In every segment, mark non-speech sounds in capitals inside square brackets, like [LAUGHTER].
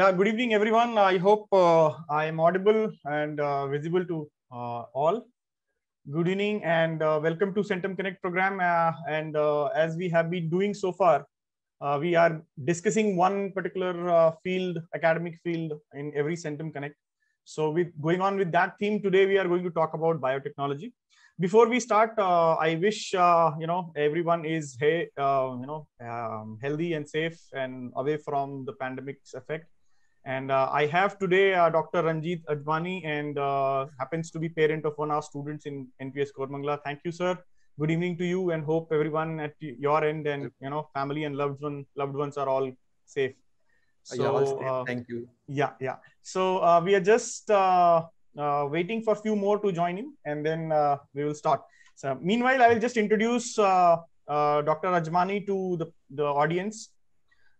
Yeah, good evening, everyone. I hope uh, I am audible and uh, visible to uh, all. Good evening and uh, welcome to Centum Connect program. Uh, and uh, as we have been doing so far, we are discussing one particular field, academic field in every Centum Connect. So with going on with that theme today, we are going to talk about biotechnology. Before we start, I wish, you know, everyone is, hey, you know, um, healthy and safe and away from the pandemic's effect and uh, I have today uh, Dr. Ranjit Advani and uh, happens to be parent of one of our students in NPS Kormangla. Thank you, sir. Good evening to you and hope everyone at your end and, you know, family and loved, one, loved ones are all safe. Uh, so, yeah, uh, thank you. Yeah, yeah. So uh, we are just waiting for a few more to join in and then we will start. So meanwhile, I will just introduce Dr. Ajmani to the, the audience.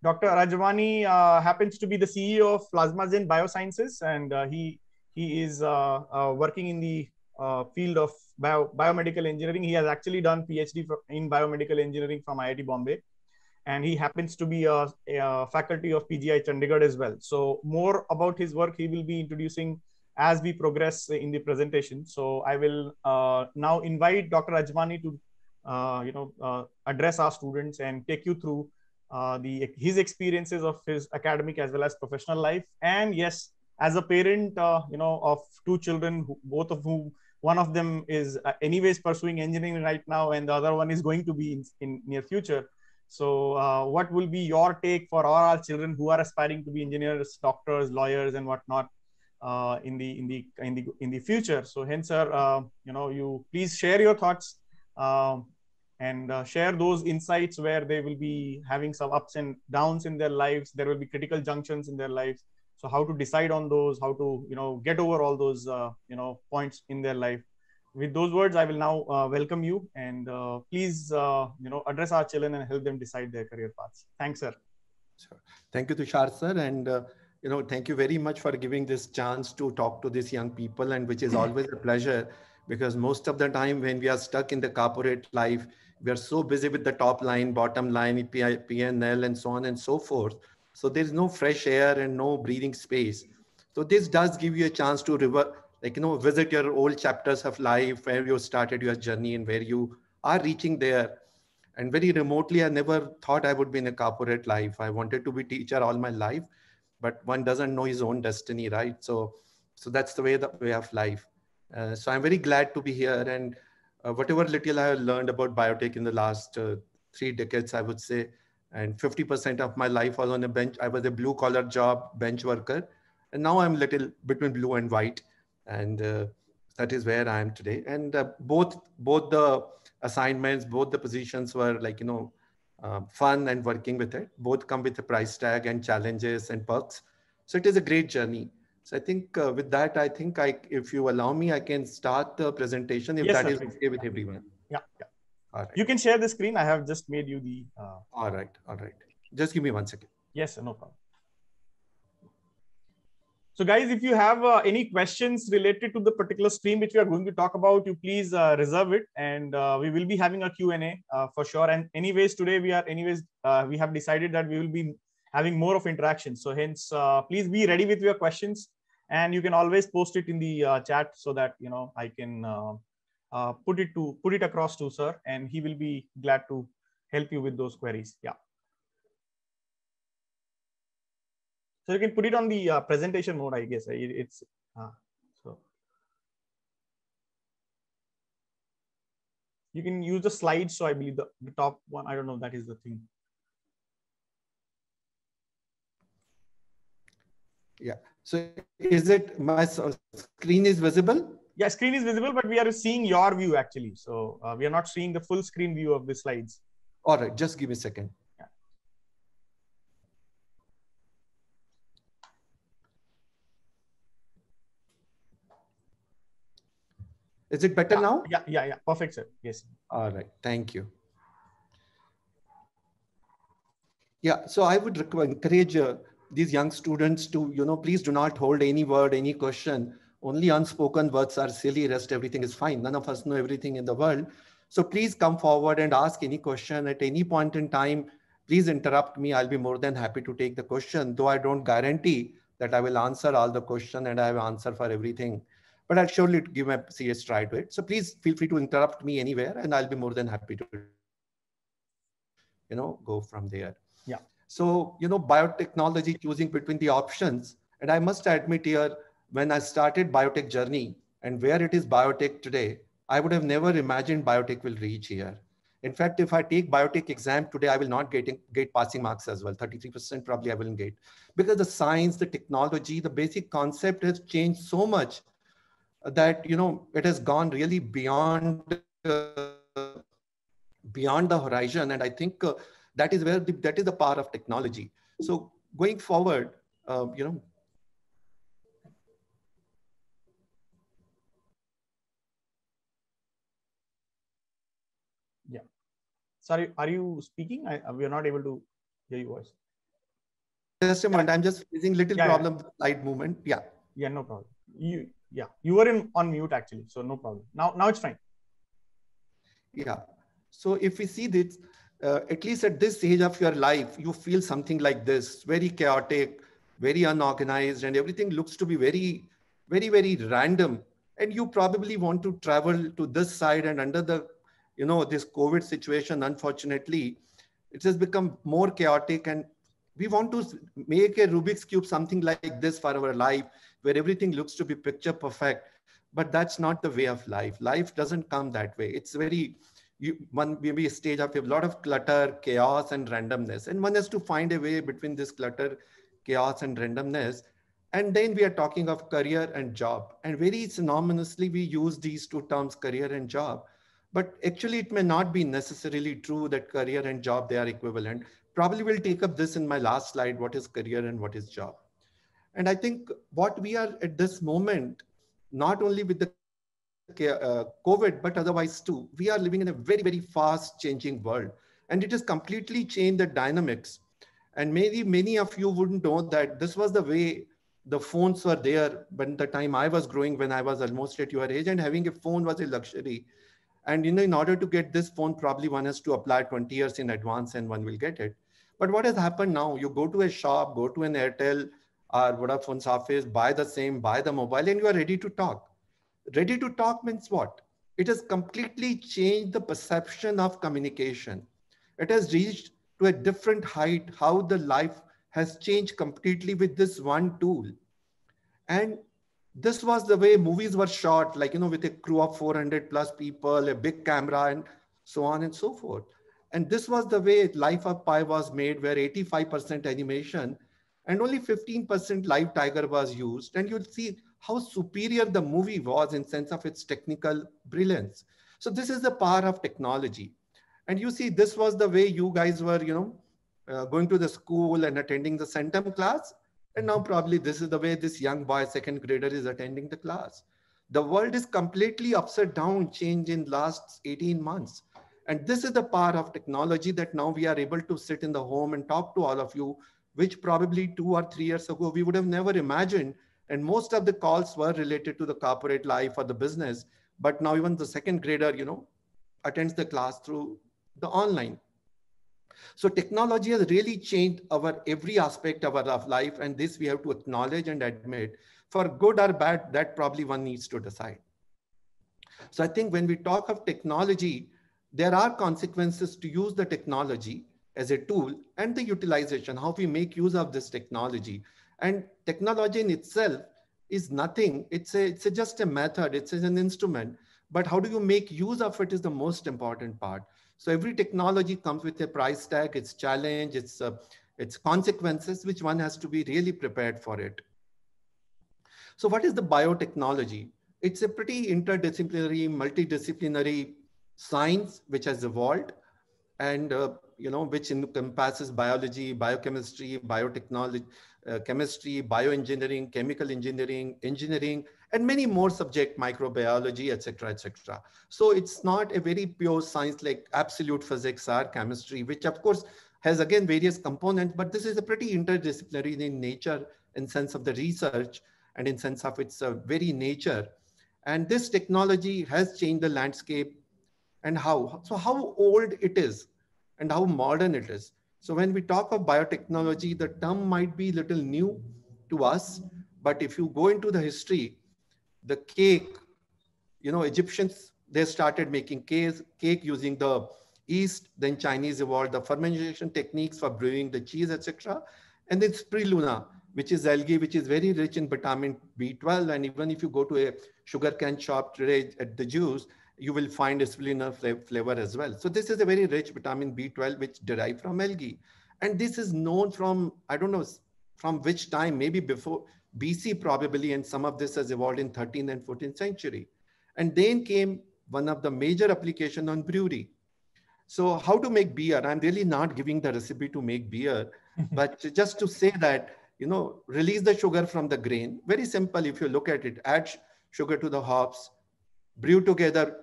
Dr. Rajwani uh, happens to be the CEO of Plasmagen Biosciences, and uh, he he is uh, working in the field of bio, biomedical engineering. He has actually done PhD in biomedical engineering from IIT Bombay and he happens to be a, a, faculty of PGI Chandigarh as well. So more about his work he will be introducing as we progress in the presentation. So I will uh, now invite Dr. Ajmani to uh, you know uh, address our students and take you through uh, the his experiences of his academic as well as professional life and yes as a parent uh, you know of two children who, both of whom one of them is uh, anyways pursuing engineering right now and the other one is going to be in, in near future so uh, what will be your take for all our children who are aspiring to be engineers doctors lawyers and whatnot uh, in the in the in the in the future so hence sir uh, you know you please share your thoughts and uh, share those insights where they will be having some ups and downs in their lives there will be critical junctions in their lives so how to decide on those how to you know get over all those uh, you know points in their life with those words i will now uh, welcome you and uh, please uh, you know address our children and help them decide their career paths thanks sir sure. thank you tushar sir and uh, you know thank you very much for giving this chance to talk to these young people and which is [LAUGHS] always a pleasure because most of the time when we are stuck in the corporate life we are so busy with the top line, bottom line, PNL, and so on and so forth. So there's no fresh air and no breathing space. So this does give you a chance to revert, like you know, visit your old chapters of life where you started your journey and where you are reaching there. And very remotely, I never thought I would be in a corporate life. I wanted to be teacher all my life, but one doesn't know his own destiny, right? So, so that's the way the way of life. Uh, so I'm very glad to be here and uh, whatever little I learned about biotech in the last uh, three decades, I would say, and 50% of my life was on a bench. I was a blue collar job, bench worker, and now I'm little between blue and white, and uh, that is where I am today. And uh, both both the assignments, both the positions were like you know uh, fun and working with it. Both come with a price tag and challenges and perks. So it is a great journey. So I think uh, with that, I think I, if you allow me, I can start the presentation if yes, that sir, is please. okay with everyone. Yeah, yeah. All right. You can share the screen. I have just made you the. Uh... All right, all right. Just give me one second. Yes, sir, no problem. So guys, if you have uh, any questions related to the particular stream which we are going to talk about, you please uh, reserve it and uh, we will be having a Q&A uh, for sure. And anyways, today we are anyways, uh, we have decided that we will be having more of interaction. So hence, uh, please be ready with your questions and you can always post it in the uh, chat so that, you know, I can uh, uh put it to put it across to sir and he will be glad to help you with those queries. Yeah. So you can put it on the uh, presentation mode, I guess. It, it's uh, so you can use the slides. So I believe the, the top one, I don't know, that is the thing. Yeah. So is it my screen is visible? Yeah, screen is visible, but we are seeing your view actually. So uh, we are not seeing the full screen view of the slides. All right, just give me a second. Yeah. Is it better yeah, now? Yeah, yeah, yeah. Perfect, sir. Yes. All right. Thank you. Yeah. So I would encourage uh, these young students to, you know, please do not hold any word, any question. Only unspoken words are silly, rest everything is fine. None of us know everything in the world. So please come forward and ask any question at any point in time. Please interrupt me. I'll be more than happy to take the question, though I don't guarantee that I will answer all the question and I will answer for everything. But I'll surely give a serious try to it. So please feel free to interrupt me anywhere and I'll be more than happy to, you know, go from there. Yeah. So, you know, biotechnology choosing between the options. And I must admit here, when I started biotech journey and where it is biotech today, I would have never imagined biotech will reach here. In fact, if I take biotech exam today, I will not get, get passing marks as well. 33% probably I will get because the science, the technology, the basic concept has changed so much that, you know, it has gone really beyond, uh, beyond the horizon. And I think uh, that is where the, that is the power of technology. So going forward, uh, you know, yeah. Sorry, are you speaking? I, uh, we are not able to hear your voice. Just a yeah. moment. I'm just facing little yeah, problem yeah. light movement. Yeah. Yeah, no problem. You yeah, you were in on mute actually, so no problem. Now now it's fine. Yeah. So if we see this, uh, at least at this stage of your life, you feel something like this very chaotic, very unorganized, and everything looks to be very, very, very random. And you probably want to travel to this side and under the, you know, this COVID situation, unfortunately, it has become more chaotic. And we want to make a Rubik's Cube something like this for our life, where everything looks to be picture perfect. But that's not the way of life. Life doesn't come that way. It's very, you, one maybe stage of a lot of clutter, chaos, and randomness. And one has to find a way between this clutter, chaos, and randomness. And then we are talking of career and job. And very synonymously, we use these two terms, career and job. But actually, it may not be necessarily true that career and job, they are equivalent. Probably will take up this in my last slide, what is career and what is job. And I think what we are at this moment, not only with the uh, COVID, but otherwise too, we are living in a very, very fast changing world. And it has completely changed the dynamics. And maybe many of you wouldn't know that this was the way the phones were there when the time I was growing, when I was almost at your age, and having a phone was a luxury. And in, in order to get this phone, probably one has to apply 20 years in advance and one will get it. But what has happened now? You go to a shop, go to an Airtel or Vodafone's office, buy the same, buy the mobile, and you are ready to talk ready to talk means what? It has completely changed the perception of communication. It has reached to a different height how the life has changed completely with this one tool. And this was the way movies were shot, like, you know, with a crew of 400 plus people, a big camera, and so on and so forth. And this was the way Life of Pi was made, where 85% animation and only 15% live tiger was used. And you'll see how superior the movie was in sense of its technical brilliance. So this is the power of technology. And you see, this was the way you guys were, you know, uh, going to the school and attending the centum class. And now probably this is the way this young boy, second grader is attending the class. The world is completely upside down change in last 18 months. And this is the power of technology that now we are able to sit in the home and talk to all of you, which probably two or three years ago, we would have never imagined and most of the calls were related to the corporate life or the business. But now even the second grader, you know, attends the class through the online. So technology has really changed our every aspect of our life. And this we have to acknowledge and admit for good or bad, that probably one needs to decide. So I think when we talk of technology, there are consequences to use the technology as a tool and the utilization, how we make use of this technology. And technology in itself is nothing. It's, a, it's a just a method, it's an instrument. But how do you make use of it is the most important part. So every technology comes with a price tag, its challenge, its, uh, its consequences, which one has to be really prepared for it. So what is the biotechnology? It's a pretty interdisciplinary, multidisciplinary science which has evolved and uh, you know which encompasses biology, biochemistry, biotechnology, uh, chemistry, bioengineering, chemical engineering, engineering, and many more subject, microbiology, etc., etc. So it's not a very pure science like absolute physics or chemistry, which of course has again various components, but this is a pretty interdisciplinary in nature in sense of the research and in sense of its uh, very nature. And this technology has changed the landscape and how. So how old it is? and how modern it is. So when we talk of biotechnology, the term might be little new to us, but if you go into the history, the cake, you know, Egyptians, they started making cake, cake using the yeast, then Chinese evolved the fermentation techniques for brewing the cheese, etc. And then spirulina, which is algae, which is very rich in vitamin B12. And even if you go to a cane shop today at the juice, you will find spirulina flavor as well. So this is a very rich vitamin B12 which derived from algae. And this is known from, I don't know, from which time, maybe before BC probably, and some of this has evolved in 13th and 14th century. And then came one of the major application on brewery. So how to make beer? I'm really not giving the recipe to make beer, [LAUGHS] but just to say that, you know, release the sugar from the grain. Very simple if you look at it, add sugar to the hops, brew together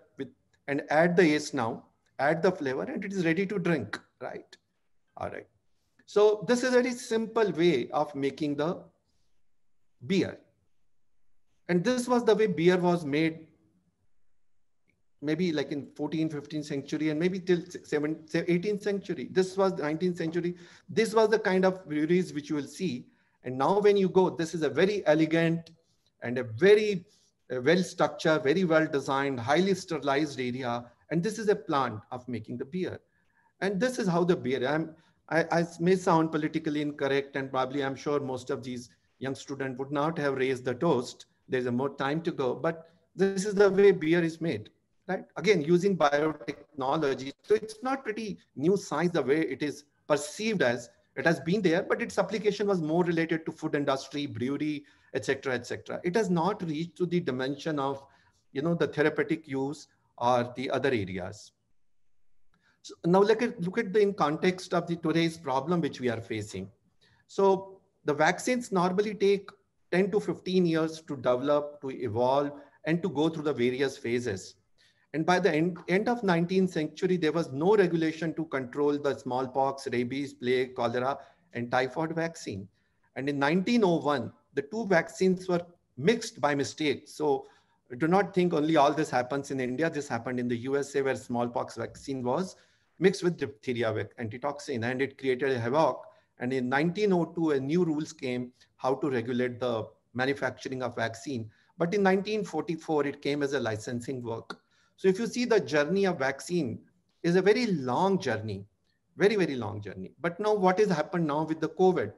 and add the yeast now, add the flavor and it is ready to drink, right? All right. So this is a very simple way of making the beer. And this was the way beer was made maybe like in 14, 15th century and maybe till 7th, 18th century. This was 19th century. This was the kind of breweries which you will see. And now when you go, this is a very elegant and a very well structured, very well designed, highly sterilized area. And this is a plant of making the beer. And this is how the beer, I'm, I, I may sound politically incorrect and probably I'm sure most of these young students would not have raised the toast. There's a more time to go, but this is the way beer is made, right? Again, using biotechnology. So it's not pretty new science the way it is perceived as. It has been there, but its application was more related to food industry, brewery, etc., etc. It has not reached to the dimension of, you know, the therapeutic use or the other areas. So now look at, look at the in context of the today's problem which we are facing. So the vaccines normally take 10 to 15 years to develop, to evolve, and to go through the various phases. And by the end, end of 19th century, there was no regulation to control the smallpox, rabies, plague, cholera, and typhoid vaccine. And in 1901, the two vaccines were mixed by mistake. So do not think only all this happens in India. This happened in the USA where smallpox vaccine was mixed with diphtheria antitoxin and it created havoc. And in 1902, a new rules came how to regulate the manufacturing of vaccine. But in 1944, it came as a licensing work. So if you see the journey of vaccine is a very long journey, very, very long journey. But now what has happened now with the COVID?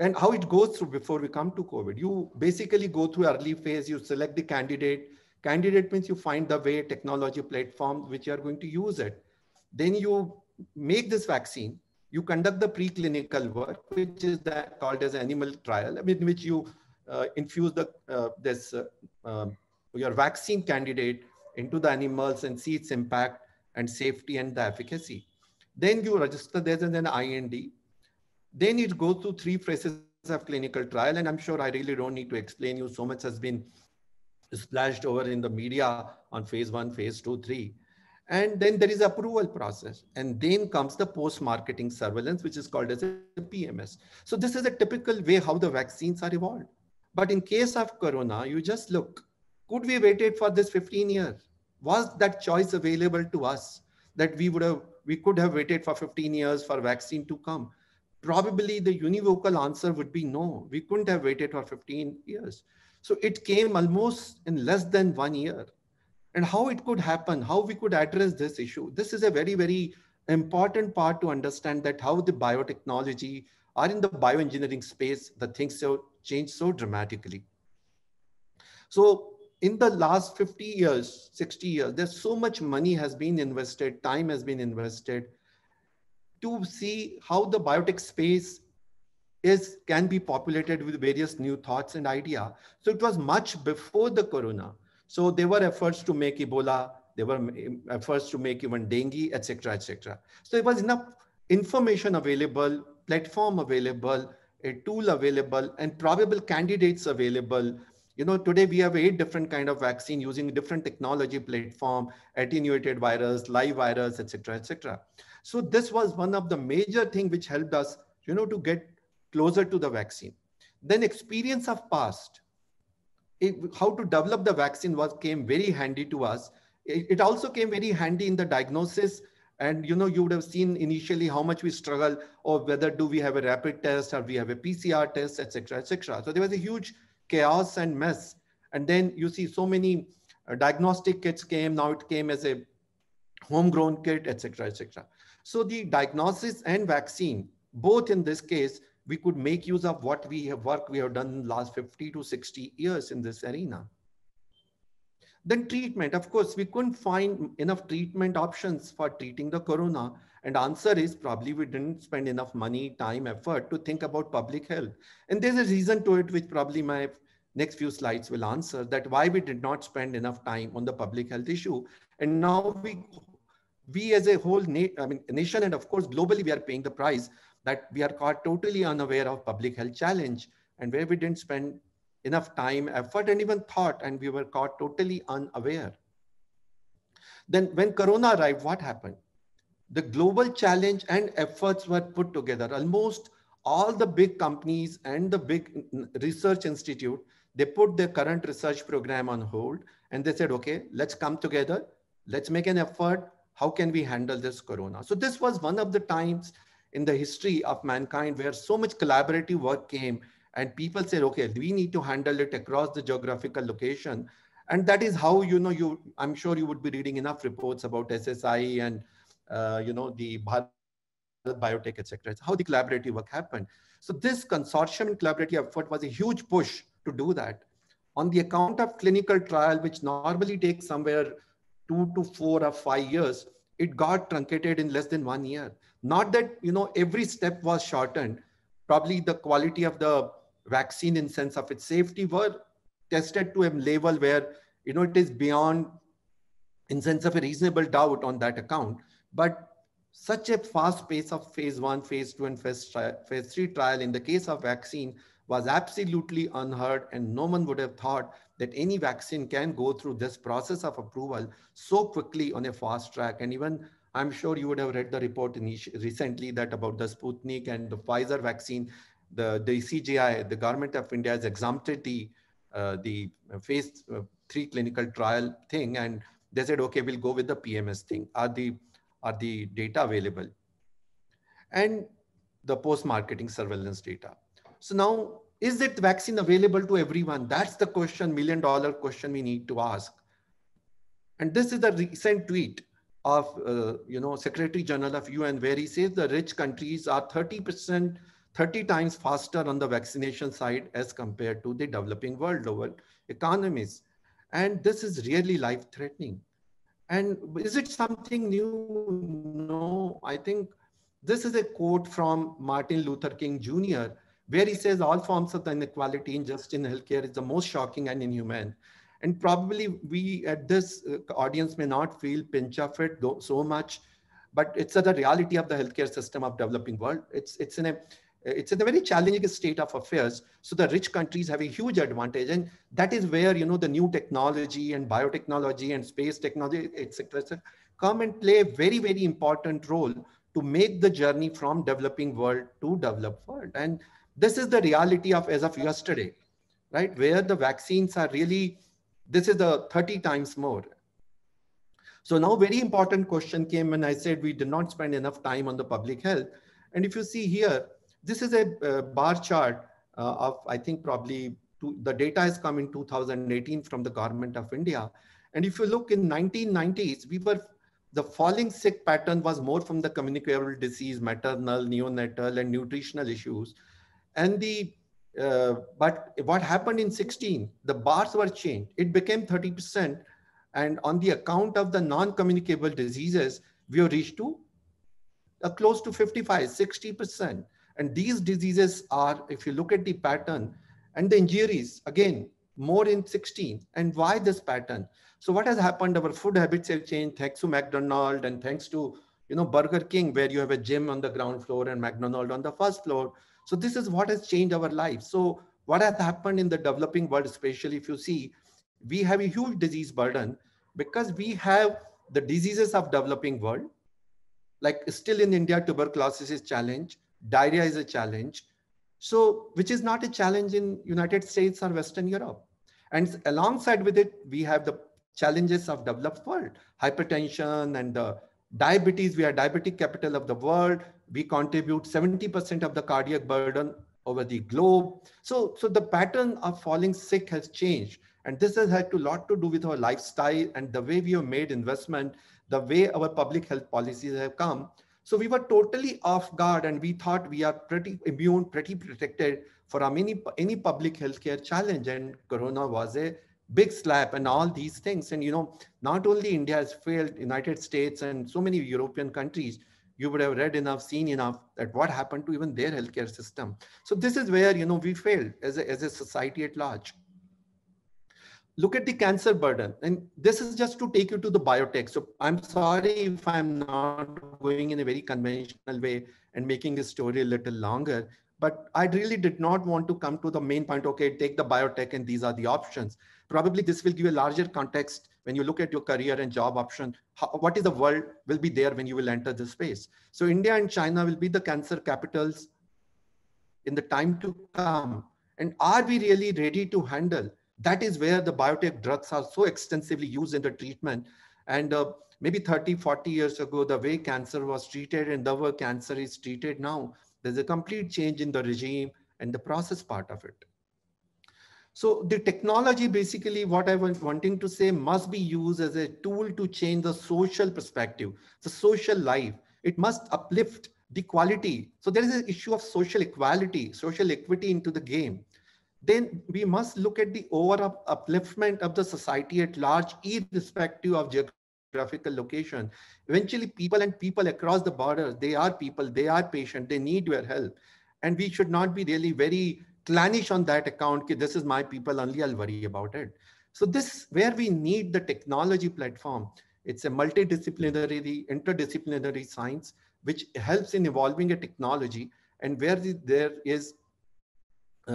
and how it goes through before we come to COVID. You basically go through early phase, you select the candidate. Candidate means you find the way technology platform which you are going to use it. Then you make this vaccine, you conduct the preclinical work, which is that called as animal trial, in which you uh, infuse the uh, this uh, um, your vaccine candidate into the animals and see its impact and safety and the efficacy. Then you register this as an IND then it goes go through three phases of clinical trial. And I'm sure I really don't need to explain you so much has been splashed over in the media on phase one, phase two, three. And then there is approval process. And then comes the post-marketing surveillance, which is called as a PMS. So this is a typical way how the vaccines are evolved. But in case of Corona, you just look, could we waited for this 15 years? Was that choice available to us that we would have, we could have waited for 15 years for vaccine to come? probably the univocal answer would be no. We couldn't have waited for 15 years. So it came almost in less than one year. And how it could happen, how we could address this issue. This is a very, very important part to understand that how the biotechnology or in the bioengineering space, the things have changed so dramatically. So in the last 50 years, 60 years, there's so much money has been invested, time has been invested, to see how the biotech space is can be populated with various new thoughts and idea. So it was much before the corona. So there were efforts to make Ebola, there were efforts to make even dengue, etc., etc. So there was enough information available, platform available, a tool available, and probable candidates available. You know, today we have eight different kind of vaccine using different technology platform, attenuated virus, live virus, etc., etc. So this was one of the major thing which helped us, you know, to get closer to the vaccine. Then experience of past, it, how to develop the vaccine was came very handy to us. It, it also came very handy in the diagnosis and you know, you would have seen initially how much we struggle or whether do we have a rapid test or we have a PCR test, etc., etc. So there was a huge chaos and mess. And then you see so many uh, diagnostic kits came. Now it came as a homegrown kit, etc., etc. So the diagnosis and vaccine, both in this case, we could make use of what we have worked, we have done last 50 to 60 years in this arena. Then treatment, of course, we couldn't find enough treatment options for treating the corona. And answer is probably we didn't spend enough money, time, effort to think about public health. And there's a reason to it, which probably my next few slides will answer that why we did not spend enough time on the public health issue. And now we we as a whole na- I mean, nation and of course globally we are paying the price that we are caught totally unaware of public health challenge and where we didn't spend enough time, effort, and even thought, and we were caught totally unaware. Then when Corona arrived, what happened? The global challenge and efforts were put together. Almost all the big companies and the big research institute, they put their current research program on hold and they said, okay, let's come together. Let's make an effort how can we handle this corona so this was one of the times in the history of mankind where so much collaborative work came and people said okay we need to handle it across the geographical location and that is how you know you i'm sure you would be reading enough reports about ssi and uh, you know the Bharat biotech etc how the collaborative work happened so this consortium and collaborative effort was a huge push to do that on the account of clinical trial which normally takes somewhere two to four or five years, it got truncated in less than one year. Not that, you know, every step was shortened. Probably the quality of the vaccine in sense of its safety were tested to a level where, you know, it is beyond in sense of a reasonable doubt on that account. But such a fast pace of phase one, phase two, and phase, tri- phase three trial in the case of vaccine was absolutely unheard and no one would have thought that any vaccine can go through this process of approval so quickly on a fast track. And even I'm sure you would have read the report recently that about the Sputnik and the Pfizer vaccine, the, the CGI, the government of India has exempted the, uh, the phase uh, three clinical trial thing. And they said, okay, we'll go with the PMS thing. Are the, are the data available? And the post-marketing surveillance data. So now is that vaccine available to everyone? That's the question, million dollar question we need to ask. And this is the recent tweet of, uh, you know, Secretary General of UN, where he says the rich countries are 30%, 30 times faster on the vaccination side as compared to the developing world over economies. And this is really life threatening. And is it something new? No, I think this is a quote from Martin Luther King Jr., where he says all forms of inequality, injustice in healthcare is the most shocking and inhuman. And probably we at this uh, audience may not feel pinch of it so much, but it's the reality of the healthcare system of developing world. It's, it's in a it's in a very challenging state of affairs so the rich countries have a huge advantage and that is where you know the new technology and biotechnology and space technology etc etc come and play a very very important role to make the journey from developing world to developed world and this is the reality of as of yesterday, right? Where the vaccines are really, this is the 30 times more. So now very important question came and I said, we did not spend enough time on the public health. And if you see here, this is a uh, bar chart uh, of, I think probably two, the data has come in 2018 from the government of India. And if you look in 1990s, we were the falling sick pattern was more from the communicable disease, maternal, neonatal, and nutritional issues and the uh, but what happened in 16 the bars were changed it became 30% and on the account of the non-communicable diseases we have reached to uh, close to 55 60% and these diseases are if you look at the pattern and the injuries again more in 16 and why this pattern so what has happened our food habits have changed thanks to mcdonald and thanks to you know burger king where you have a gym on the ground floor and mcdonald on the first floor so this is what has changed our lives. So what has happened in the developing world, especially if you see, we have a huge disease burden because we have the diseases of developing world. Like still in India, tuberculosis is a challenge, diarrhea is a challenge. So which is not a challenge in United States or Western Europe. And alongside with it, we have the challenges of developed world, hypertension and the diabetes. We are diabetic capital of the world we contribute 70% of the cardiac burden over the globe. So, so the pattern of falling sick has changed. And this has had a lot to do with our lifestyle and the way we have made investment, the way our public health policies have come. So we were totally off guard and we thought we are pretty immune, pretty protected for any, any public healthcare challenge. And Corona was a big slap and all these things. And, you know, not only India has failed, United States and so many European countries, you would have read enough, seen enough that what happened to even their healthcare system. So this is where, you know, we failed as a, as a society at large. Look at the cancer burden. And this is just to take you to the biotech. So I'm sorry if I'm not going in a very conventional way and making this story a little longer, but I really did not want to come to the main point. Okay, take the biotech and these are the options. Probably this will give a larger context when you look at your career and job option, how, what is the world will be there when you will enter this space. So India and China will be the cancer capitals in the time to come. And are we really ready to handle? That is where the biotech drugs are so extensively used in the treatment. And uh, maybe 30, 40 years ago, the way cancer was treated and the way cancer is treated now, there's a complete change in the regime and the process part of it. So the technology, basically, what I was wanting to say, must be used as a tool to change the social perspective, the social life. It must uplift the quality. So there is an issue of social equality, social equity into the game. Then we must look at the overall upliftment of the society at large, irrespective of geographical location. Eventually, people and people across the borders, they are people, they are patient, they need your help. And we should not be really very clannish on that account this is my people only i'll worry about it so this where we need the technology platform it's a multidisciplinary interdisciplinary science which helps in evolving a technology and where the, there is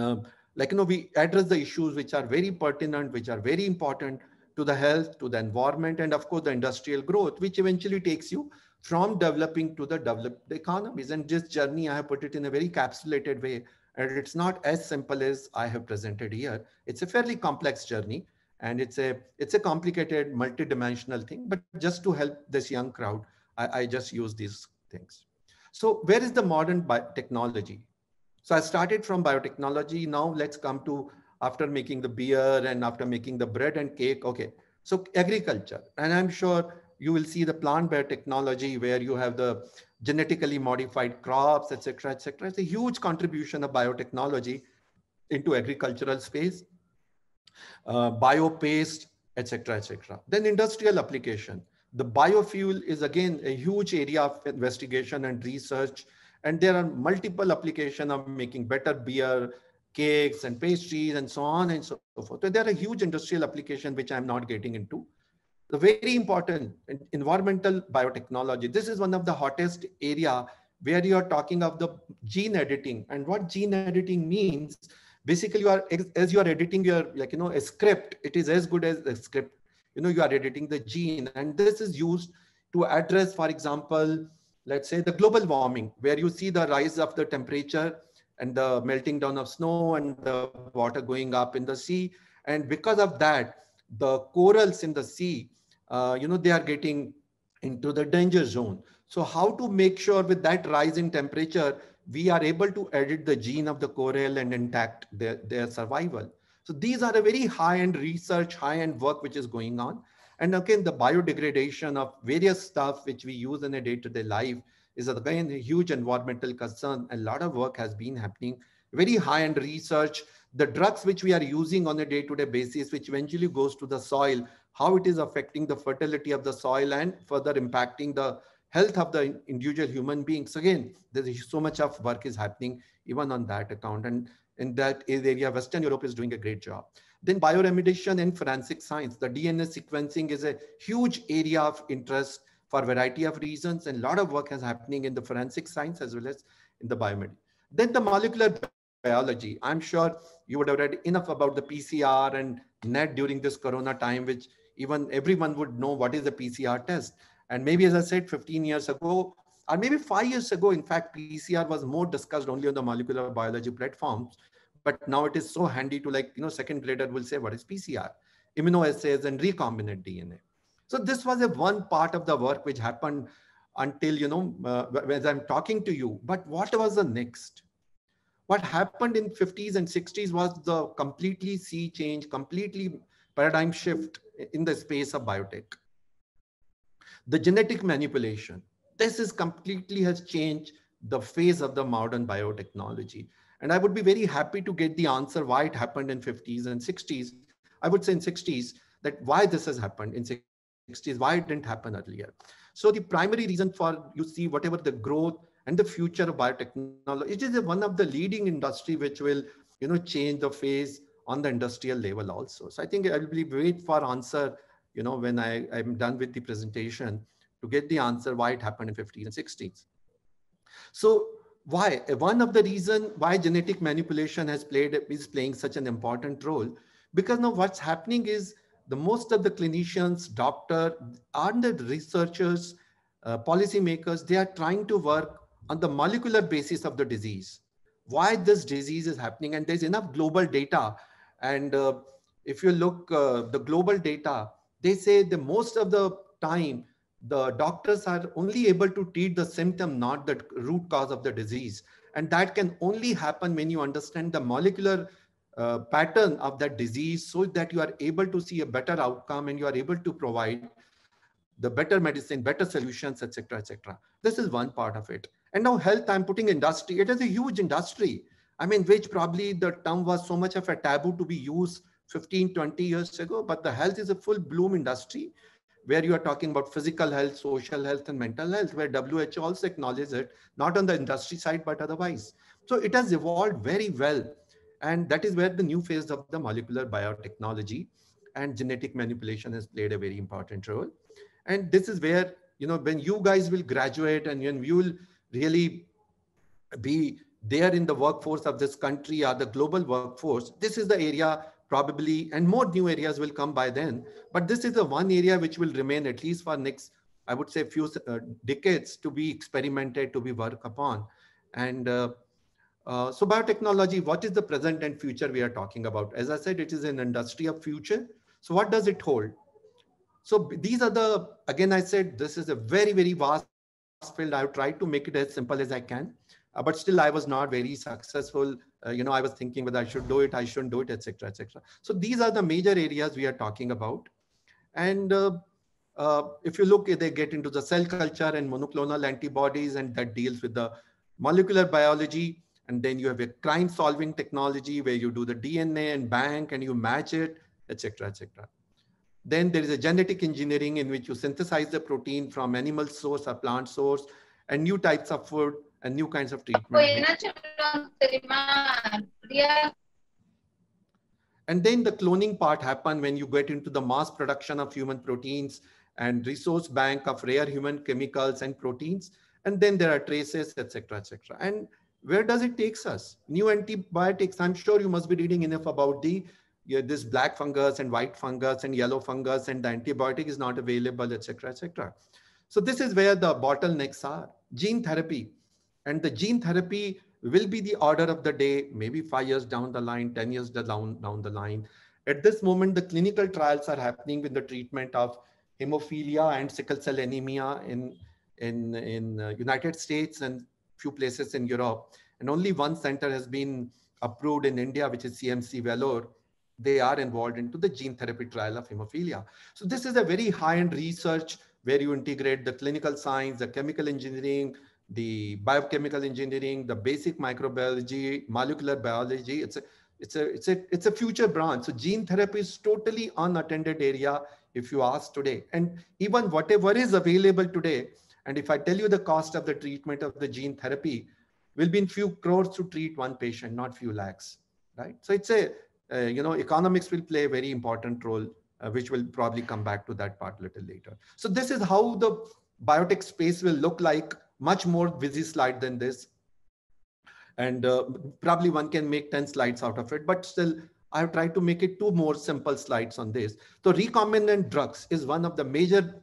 uh, like you know we address the issues which are very pertinent which are very important to the health to the environment and of course the industrial growth which eventually takes you from developing to the developed economies and this journey i have put it in a very capsulated way and it's not as simple as I have presented here. It's a fairly complex journey and it's a it's a complicated multidimensional thing. But just to help this young crowd, I, I just use these things. So where is the modern biotechnology? So I started from biotechnology. Now let's come to after making the beer and after making the bread and cake. Okay, so agriculture, and I'm sure you will see the plant biotechnology where you have the genetically modified crops, etc., etc. It's a huge contribution of biotechnology into agricultural space, uh, bio-paste, etc., etc. Then industrial application. The biofuel is again a huge area of investigation and research, and there are multiple applications of making better beer, cakes, and pastries, and so on and so forth. So there are huge industrial application which I'm not getting into the very important environmental biotechnology. This is one of the hottest area where you are talking of the gene editing and what gene editing means. Basically, you are as you are editing your like you know a script, it is as good as a script. You know you are editing the gene, and this is used to address, for example, let's say the global warming, where you see the rise of the temperature and the melting down of snow and the water going up in the sea, and because of that, the corals in the sea uh, you know, they are getting into the danger zone. So how to make sure with that rise in temperature, we are able to edit the gene of the coral and intact their, their survival. So these are a very high-end research, high-end work which is going on. And again, the biodegradation of various stuff which we use in a day-to-day life is again a huge environmental concern. A lot of work has been happening, very high-end research. The drugs which we are using on a day to -day basis, which eventually goes to the soil, how it is affecting the fertility of the soil and further impacting the health of the individual human beings. Again, there is so much of work is happening even on that account. And in that area, Western Europe is doing a great job. Then bioremediation and forensic science. The DNA sequencing is a huge area of interest for a variety of reasons. And a lot of work is happening in the forensic science as well as in the biomed. Then the molecular biology. I'm sure you would have read enough about the PCR and NET during this corona time, which even everyone would know what is the PCR test. And maybe, as I said, 15 years ago, or maybe five years ago, in fact, PCR was more discussed only on the molecular biology platforms. But now it is so handy to like, you know, second grader will say, what is PCR? Immunoassays and recombinant DNA. So this was a one part of the work which happened until, you know, uh, as I'm talking to you. But what was the next? What happened in 50s and 60s was the completely sea change, completely paradigm shift in the space of biotech. The genetic manipulation. This is completely has changed the face of the modern biotechnology. And I would be very happy to get the answer why it happened in 50s and 60s. I would say in 60s that why this has happened in 60s, why it didn't happen earlier. So the primary reason for you see whatever the growth and the future of biotechnology, it is one of the leading industry which will you know change the face on the industrial level also. So I think I will wait for answer, you know, when I, I'm done with the presentation to get the answer why it happened in 15 and 16. So why? One of the reason why genetic manipulation has played is playing such an important role because now what's happening is the most of the clinicians, doctor, and the researchers, uh, policymakers, they are trying to work on the molecular basis of the disease. Why this disease is happening, and there's enough global data and uh, if you look uh, the global data, they say the most of the time the doctors are only able to treat the symptom, not the root cause of the disease. And that can only happen when you understand the molecular uh, pattern of that disease so that you are able to see a better outcome and you are able to provide the better medicine, better solutions, etc., etc. This is one part of it. And now health, I'm putting industry. It is a huge industry. I mean, which probably the term was so much of a taboo to be used 15, 20 years ago, but the health is a full bloom industry where you are talking about physical health, social health, and mental health, where WHO also acknowledges it, not on the industry side, but otherwise. So it has evolved very well. And that is where the new phase of the molecular biotechnology and genetic manipulation has played a very important role. And this is where, you know, when you guys will graduate and when you will really be they are in the workforce of this country are the global workforce this is the area probably and more new areas will come by then but this is the one area which will remain at least for next i would say few uh, decades to be experimented to be worked upon and uh, uh, so biotechnology what is the present and future we are talking about as i said it is an industry of future so what does it hold so these are the again i said this is a very very vast field i've tried to make it as simple as i can uh, but still i was not very successful uh, you know i was thinking whether i should do it i shouldn't do it etc etc so these are the major areas we are talking about and uh, if you look they get into the cell culture and monoclonal antibodies and that deals with the molecular biology and then you have a crime solving technology where you do the dna and bank and you match it etc etc then there is a genetic engineering in which you synthesize the protein from animal source or plant source and new types of food and new kinds of treatment. And then the cloning part happen when you get into the mass production of human proteins and resource bank of rare human chemicals and proteins. And then there are traces, etc., etc. And where does it takes us? New antibiotics. I'm sure you must be reading enough about the this black fungus and white fungus and yellow fungus and the antibiotic is not available, etc., etc. So this is where the bottlenecks are. Gene therapy and the gene therapy will be the order of the day, maybe five years down the line, 10 years down, down the line. At this moment, the clinical trials are happening with the treatment of hemophilia and sickle cell anemia in, in, in uh, United States and few places in Europe. And only one center has been approved in India, which is CMC Vellore. They are involved into the gene therapy trial of hemophilia. So this is a very high-end research where you integrate the clinical science, the chemical engineering, the biochemical engineering, the basic microbiology, molecular biology. It's a, it's a, it's a, it's a future branch. So gene therapy is totally unattended area if you ask today. And even whatever is available today, and if I tell you the cost of the treatment of the gene therapy, will be in few crores to treat one patient, not few lakhs, right? So it's a, uh, you know, economics will play a very important role, uh, which will probably come back to that part little later. So this is how the biotech space will look like much more busy slide than this. And uh, probably one can make 10 slides out of it, but still I've tried to make it two more simple slides on this. So recombinant drugs is one of the major,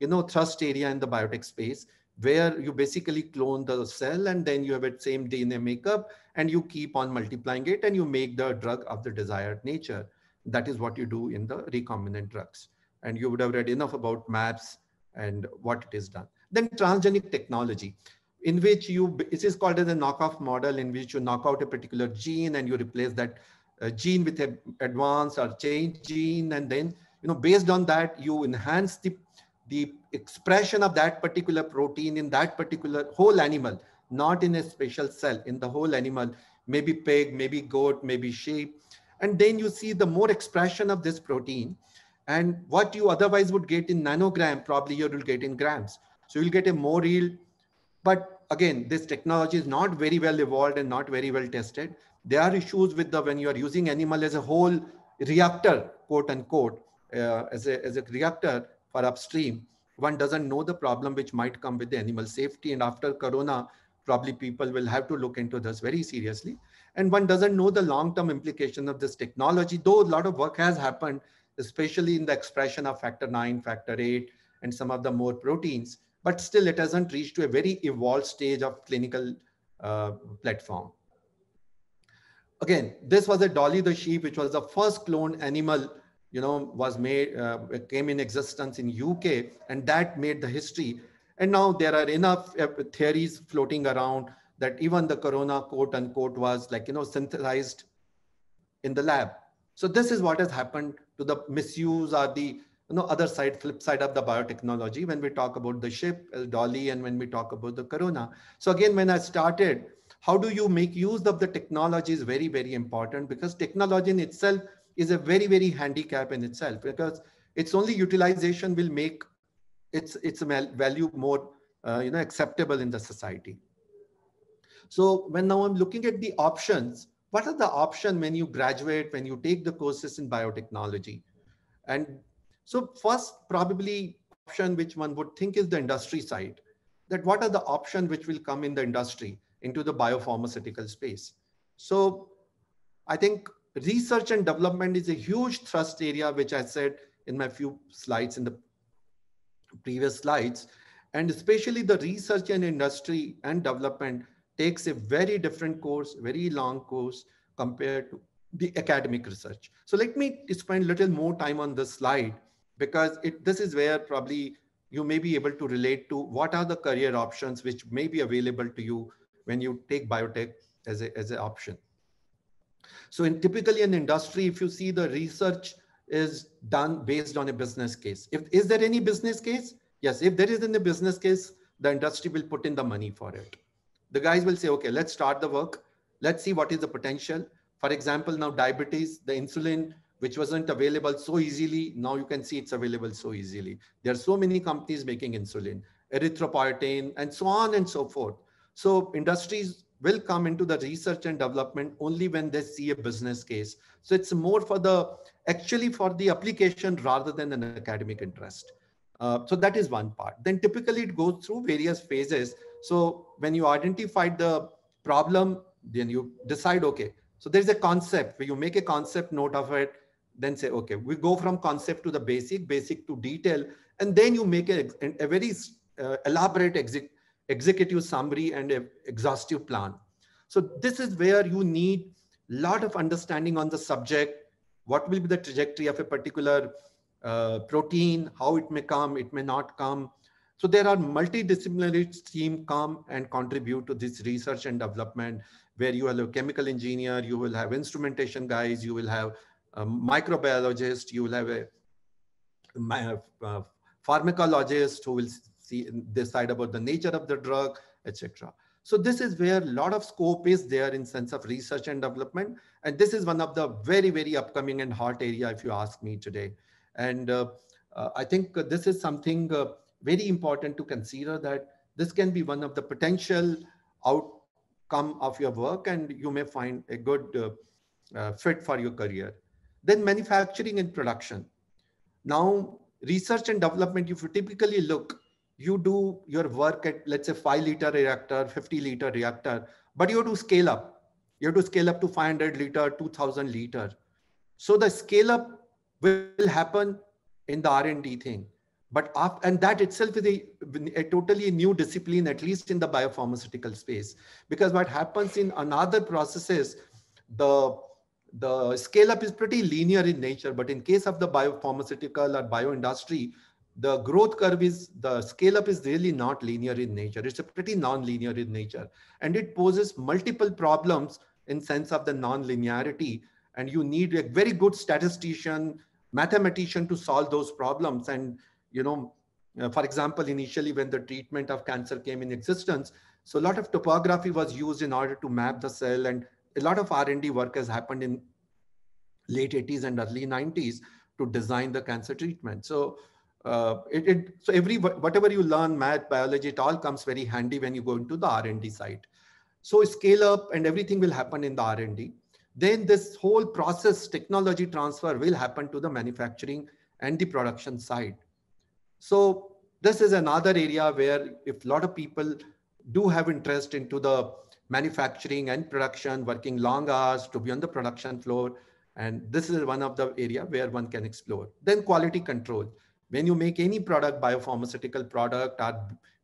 you know, thrust area in the biotech space where you basically clone the cell and then you have it same DNA makeup and you keep on multiplying it and you make the drug of the desired nature. That is what you do in the recombinant drugs. And you would have read enough about MAPS and what it is done. Then transgenic technology in which you, it is called as a knockoff model in which you knock out a particular gene and you replace that uh, gene with an advanced or change gene. And then, you know, based on that, you enhance the, the expression of that particular protein in that particular whole animal, not in a special cell, in the whole animal, maybe pig, maybe goat, maybe sheep. And then you see the more expression of this protein and what you otherwise would get in nanogram, probably you will get in grams. So you'll get a more yield. But again, this technology is not very well evolved and not very well tested. There are issues with the when you are using animal as a whole reactor, quote unquote, uh, as, a, as a reactor for upstream. One doesn't know the problem which might come with the animal safety. And after Corona, probably people will have to look into this very seriously. And one doesn't know the long-term implication of this technology, though a lot of work has happened, especially in the expression of factor nine, factor eight, and some of the more proteins but still it hasn't reached to a very evolved stage of clinical uh, platform. Again, this was a Dolly the sheep, which was the first cloned animal, you know, was made, uh, came in existence in UK, and that made the history. And now there are enough uh, theories floating around that even the corona, quote unquote, was like, you know, synthesized in the lab. So this is what has happened to the misuse or the you know, other side, flip side of the biotechnology when we talk about the ship, El Dolly, and when we talk about the corona. So again, when I started, how do you make use of the technology is very, very important because technology in itself is a very, very handicap in itself because its only utilization will make its, its value more uh, you know, acceptable in the society. So when now I'm looking at the options, what are the option when you graduate, when you take the courses in biotechnology? And so first, probably option which one would think is the industry side, that what are the options which will come in the industry into the biopharmaceutical space. So I think research and development is a huge thrust area, which I said in my few slides in the previous slides, and especially the research and industry and development takes a very different course, very long course compared to the academic research. So let me spend a little more time on this slide because it, this is where probably you may be able to relate to what are the career options which may be available to you when you take biotech as, a, as an option. So in typically in industry, if you see the research is done based on a business case. If is there any business case? Yes, if there in the business case, the industry will put in the money for it. The guys will say, okay, let's start the work. Let's see what is the potential. For example, now diabetes, the insulin which wasn't available so easily. Now you can see it's available so easily. There are so many companies making insulin, erythropoietin, and so on and so forth. So industries will come into the research and development only when they see a business case. So it's more for the actually for the application rather than an academic interest. Uh, so that is one part. Then typically it goes through various phases. So when you identify the problem, then you decide, okay, so there's a concept where you make a concept note of it then say, okay, we go from concept to the basic, basic to detail, and then you make a, a very uh, elaborate exec, executive summary and a exhaustive plan. So this is where you need a lot of understanding on the subject, what will be the trajectory of a particular uh, protein, how it may come, it may not come. So there are multidisciplinary team come and contribute to this research and development where you have a chemical engineer, you will have instrumentation guys, you will have a uh, microbiologist, you will have a, a uh, uh, pharmacologist who will see, decide about the nature of the drug, etc. So this is where a lot of scope is there in sense of research and development. And this is one of the very, very upcoming and hot area if you ask me today. And uh, uh, I think this is something uh, very important to consider that this can be one of the potential outcome of your work and you may find a good fit for your career then manufacturing and production. Now, research and development, if you typically look, you do your work at, let's say, 5 liter reactor, 50 liter reactor, but you have to scale up. You have to scale up to 500 liter, 2000 liter. So the scale up will happen in the R&D thing. But up, and that itself is a, a totally new discipline, at least in the biopharmaceutical space, because what happens in another process is the the scale up is pretty linear in nature, but in case of the biopharmaceutical or bioindustry, the growth curve is the scale up is really not linear in nature. It's a pretty non-linear in nature, and it poses multiple problems in sense of the non-linearity. And you need a very good statistician, mathematician to solve those problems. And you know, uh, for example, initially when the treatment of cancer came in existence, so a lot of topography was used in order to map the cell and a lot of R&D work has happened in late 80s and early 90s to design the cancer treatment. So uh, it, it, so every whatever you learn, math, biology, it all comes very handy when you go into the R&D side. So scale up and everything will happen in the R&D. Then this whole process technology transfer will happen to the manufacturing and the production side. So this is another area where if a lot of people do have interest into the manufacturing and production, working long hours to be on the production floor. And this is one of the area where one can explore. Then quality control. When you make any product, biopharmaceutical product or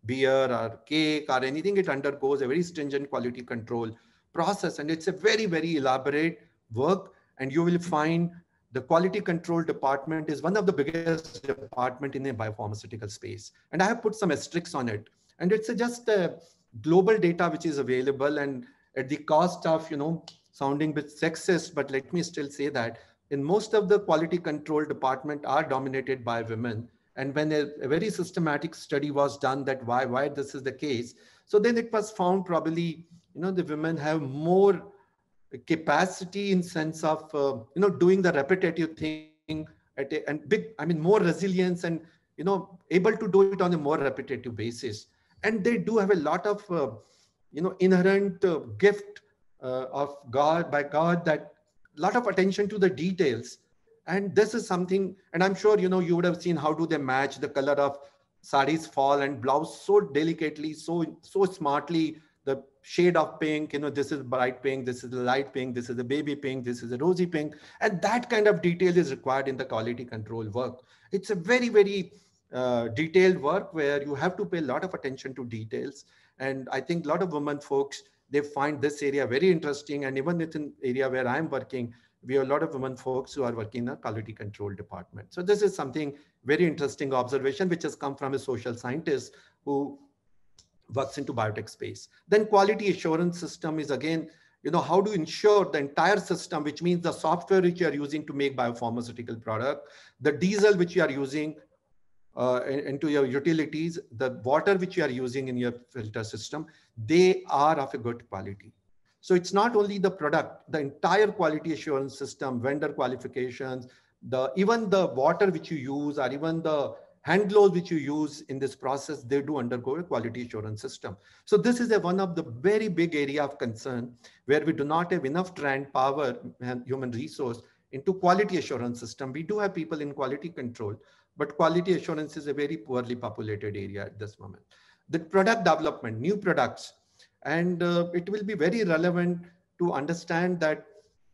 beer or cake or anything, it undergoes a very stringent quality control process. And it's a very, very elaborate work. And you will find the quality control department is one of the biggest department in the biopharmaceutical space. And I have put some asterisks on it. And it's just a, global data which is available and at the cost of you know sounding bit sexist but let me still say that in most of the quality control department are dominated by women and when a, a very systematic study was done that why why this is the case so then it was found probably you know the women have more capacity in sense of uh, you know doing the repetitive thing a, and big i mean more resilience and you know able to do it on a more repetitive basis and they do have a lot of uh, you know inherent uh, gift uh, of god by god that lot of attention to the details and this is something and i'm sure you know you would have seen how do they match the color of sari's fall and blouse so delicately so so smartly the shade of pink you know this is bright pink this is light pink this is a baby pink this is a rosy pink and that kind of detail is required in the quality control work it's a very very uh, detailed work where you have to pay a lot of attention to details. And I think a lot of women folks, they find this area very interesting. And even within area where I'm working, we have a lot of women folks who are working in the quality control department. So this is something very interesting observation, which has come from a social scientist who works into biotech space. Then quality assurance system is again, you know, how to ensure the entire system, which means the software which you are using to make biopharmaceutical product, the diesel which you are using uh, into your utilities, the water which you are using in your filter system, they are of a good quality. So it's not only the product, the entire quality assurance system, vendor qualifications, the even the water which you use or even the hand gloves which you use in this process, they do undergo a quality assurance system. So this is a, one of the very big area of concern where we do not have enough trend power and human resource into quality assurance system. We do have people in quality control, but quality assurance is a very poorly populated area at this moment. The product development, new products, and uh, it will be very relevant to understand that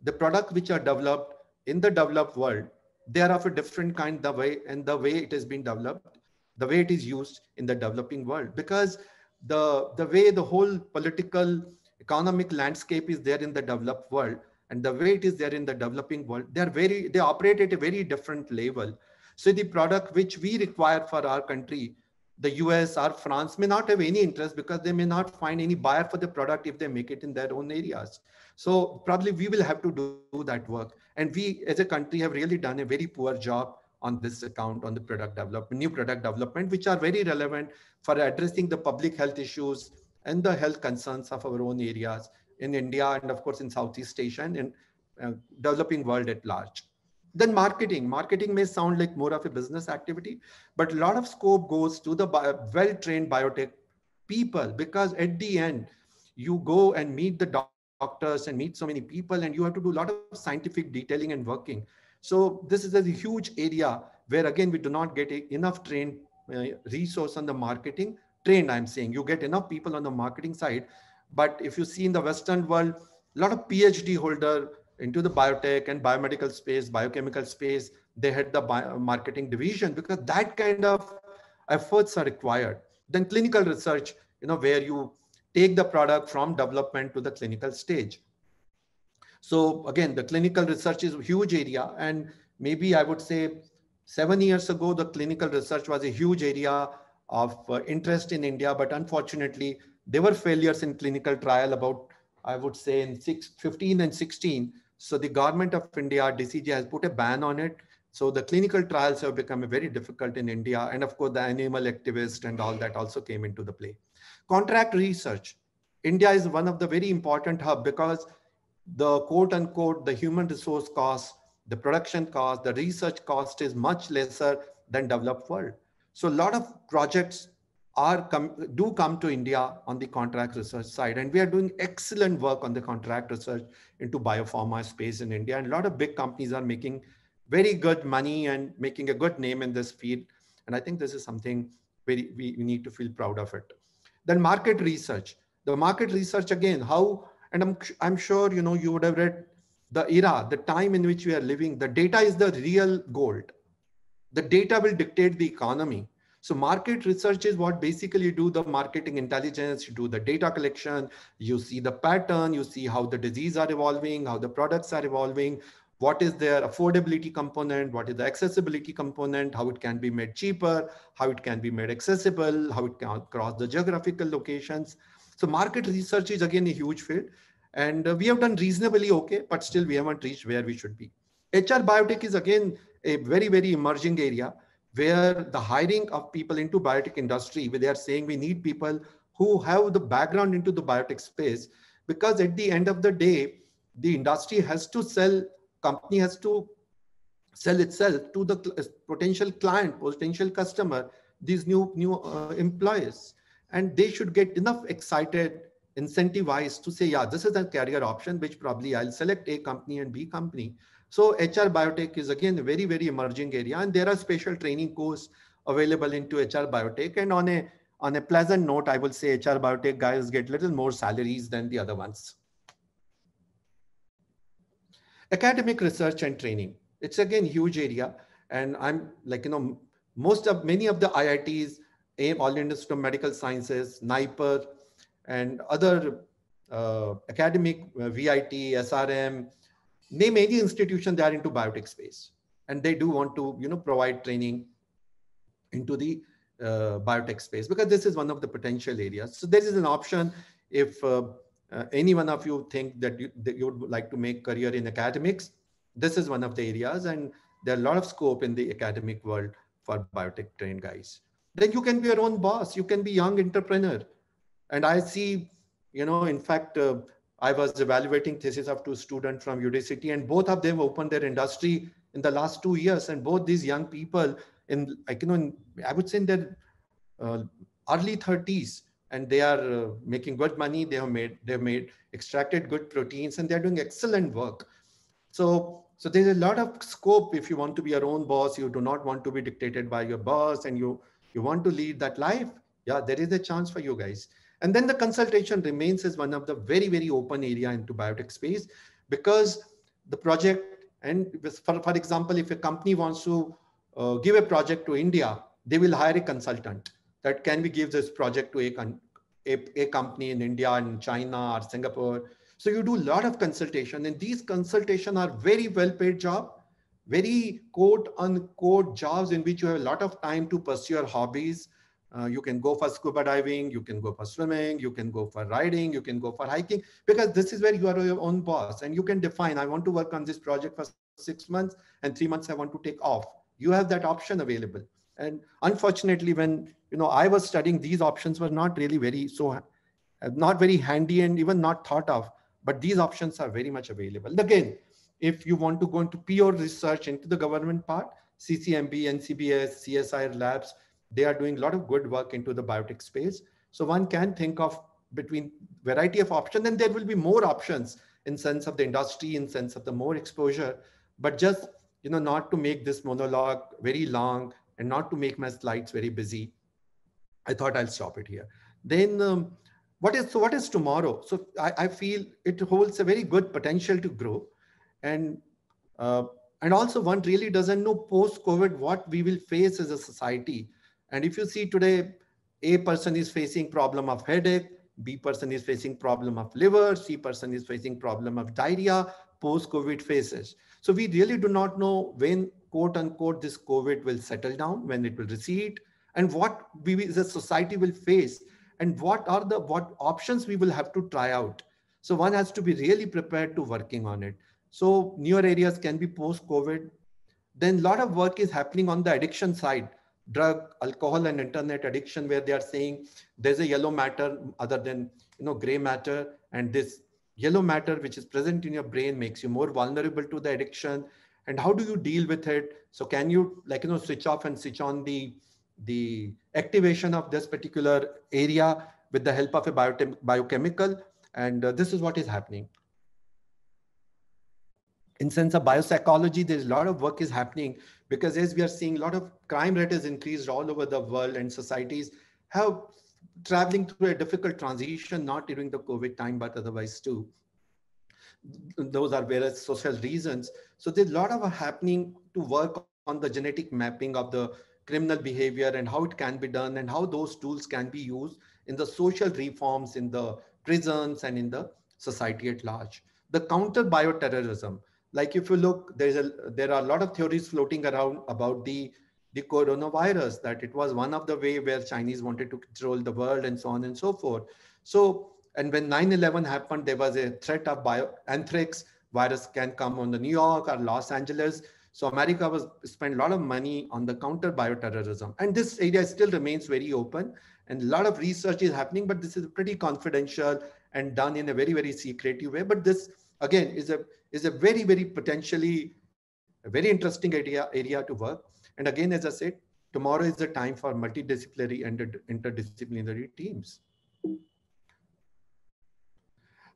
the products which are developed in the developed world, they are of a different kind the way and the way it has been developed, the way it is used in the developing world, because the, the way the whole political economic landscape is there in the developed world and the way it is there in the developing world, they are very, they operate at a very different level so the product which we require for our country, the US or France may not have any interest because they may not find any buyer for the product if they make it in their own areas. So probably we will have to do that work. And we as a country have really done a very poor job on this account on the product development, new product development, which are very relevant for addressing the public health issues and the health concerns of our own areas in India and of course in Southeast Asia and in uh, developing world at large then marketing marketing may sound like more of a business activity but a lot of scope goes to the bio, well-trained biotech people because at the end you go and meet the doctors and meet so many people and you have to do a lot of scientific detailing and working so this is a huge area where again we do not get a, enough trained uh, resource on the marketing trained i'm saying you get enough people on the marketing side but if you see in the western world a lot of phd holder into the biotech and biomedical space, biochemical space. They had the marketing division because that kind of efforts are required. Then clinical research, you know, where you take the product from development to the clinical stage. So again, the clinical research is a huge area. And maybe I would say seven years ago, the clinical research was a huge area of uh, interest in India. But unfortunately, there were failures in clinical trial about, I would say in six, 15 and 16, so the government of India, DCG, has put a ban on it. So the clinical trials have become very difficult in India. And of course, the animal activist and all that also came into the play. Contract research. India is one of the very important hub because the quote unquote, the human resource cost, the production cost, the research cost is much lesser than developed world. So a lot of projects are come, do come to India on the contract research side. And we are doing excellent work on the contract research into biopharma space in India. And a lot of big companies are making very good money and making a good name in this field. And I think this is something very, we, we need to feel proud of it. Then market research. The market research again, how, and I'm, I'm sure you know you would have read the era, the time in which we are living, the data is the real gold. The data will dictate the economy so market research is what basically you do the marketing intelligence, you do the data collection, you see the pattern, you see how the disease are evolving, how the products are evolving, what is their affordability component, what is the accessibility component, how it can be made cheaper, how it can be made accessible, how it can cross the geographical locations. So market research is again a huge field and uh, we have done reasonably okay, but still we haven't reached where we should be. HR biotech is again a very, very emerging area where the hiring of people into biotech industry, where they are saying we need people who have the background into the biotech space, because at the end of the day, the industry has to sell, company has to sell itself to the potential client, potential customer, these new new uh, employees, and they should get enough excited, incentivized to say, yeah, this is a career option, which probably I'll select A company and B company, so HR biotech is again a very, very emerging area. And there are special training courses available into HR biotech. And on a on a pleasant note, I will say HR biotech guys get little more salaries than the other ones. Academic research and training. It's again huge area. And I'm like, you know, most of many of the IITs, AIM, All India Institute of Medical Sciences, NIPER, and other uh, academic uh, VIT, SRM, name any institution they are into biotech space and they do want to you know provide training into the uh, biotech space because this is one of the potential areas so this is an option if uh, uh, any one of you think that you, that you would like to make career in academics this is one of the areas and there are a lot of scope in the academic world for biotech trained guys then you can be your own boss you can be young entrepreneur and i see you know in fact uh, I was evaluating thesis of two students from UDCT, and both of them opened their industry in the last two years. And both these young people, in I know, in, I would say in their uh, early 30s, and they are uh, making good money. They have made they have made extracted good proteins, and they are doing excellent work. So so there's a lot of scope if you want to be your own boss. You do not want to be dictated by your boss, and you you want to lead that life. Yeah, there is a chance for you guys. And then the consultation remains as one of the very, very open area into biotech space because the project and for, for example, if a company wants to uh, give a project to India, they will hire a consultant that can we give this project to a, a, a company in India and China or Singapore. So you do a lot of consultation and these consultation are very well paid job, very quote unquote jobs in which you have a lot of time to pursue your hobbies, uh, you can go for scuba diving, you can go for swimming, you can go for riding, you can go for hiking, because this is where you are your own boss and you can define, I want to work on this project for six months and three months I want to take off. You have that option available. And unfortunately, when, you know, I was studying, these options were not really very, so uh, not very handy and even not thought of, but these options are very much available. Again, if you want to go into pure research into the government part, CCMB, NCBS, CSIR labs, they are doing a lot of good work into the biotech space. So one can think of between variety of options, and there will be more options in sense of the industry, in sense of the more exposure. But just you know, not to make this monologue very long and not to make my slides very busy, I thought I'll stop it here. Then. Um, what is so what is tomorrow so I, I, feel it holds a very good potential to grow and uh, and also one really doesn't know post covid what we will face as a society and if you see today, A person is facing problem of headache, B person is facing problem of liver, C person is facing problem of diarrhea, post-COVID phases. So we really do not know when quote unquote this COVID will settle down, when it will recede, and what we as a society will face, and what are the what options we will have to try out. So one has to be really prepared to working on it. So newer areas can be post-COVID. Then a lot of work is happening on the addiction side drug, alcohol, and internet addiction, where they are saying there's a yellow matter other than you know gray matter, and this yellow matter which is present in your brain makes you more vulnerable to the addiction. And how do you deal with it? So can you like you know switch off and switch on the the activation of this particular area with the help of a biochemical? And uh, this is what is happening in sense of biopsychology, there's a lot of work is happening because as we are seeing a lot of crime rate has increased all over the world and societies have traveling through a difficult transition, not during the COVID time, but otherwise too. Those are various social reasons. So there's a lot of happening to work on the genetic mapping of the criminal behavior and how it can be done and how those tools can be used in the social reforms in the prisons and in the society at large. The counter bioterrorism, like if you look, there's a, there are a lot of theories floating around about the, the coronavirus, that it was one of the way where Chinese wanted to control the world and so on and so forth. So, and when 9-11 happened, there was a threat of bio, anthrax virus can come on the New York or Los Angeles. So America was spent a lot of money on the counter bioterrorism. And this area still remains very open and a lot of research is happening, but this is pretty confidential and done in a very, very secretive way. But this again is a is a very very potentially a very interesting idea area to work and again as i said tomorrow is the time for multidisciplinary and interdisciplinary teams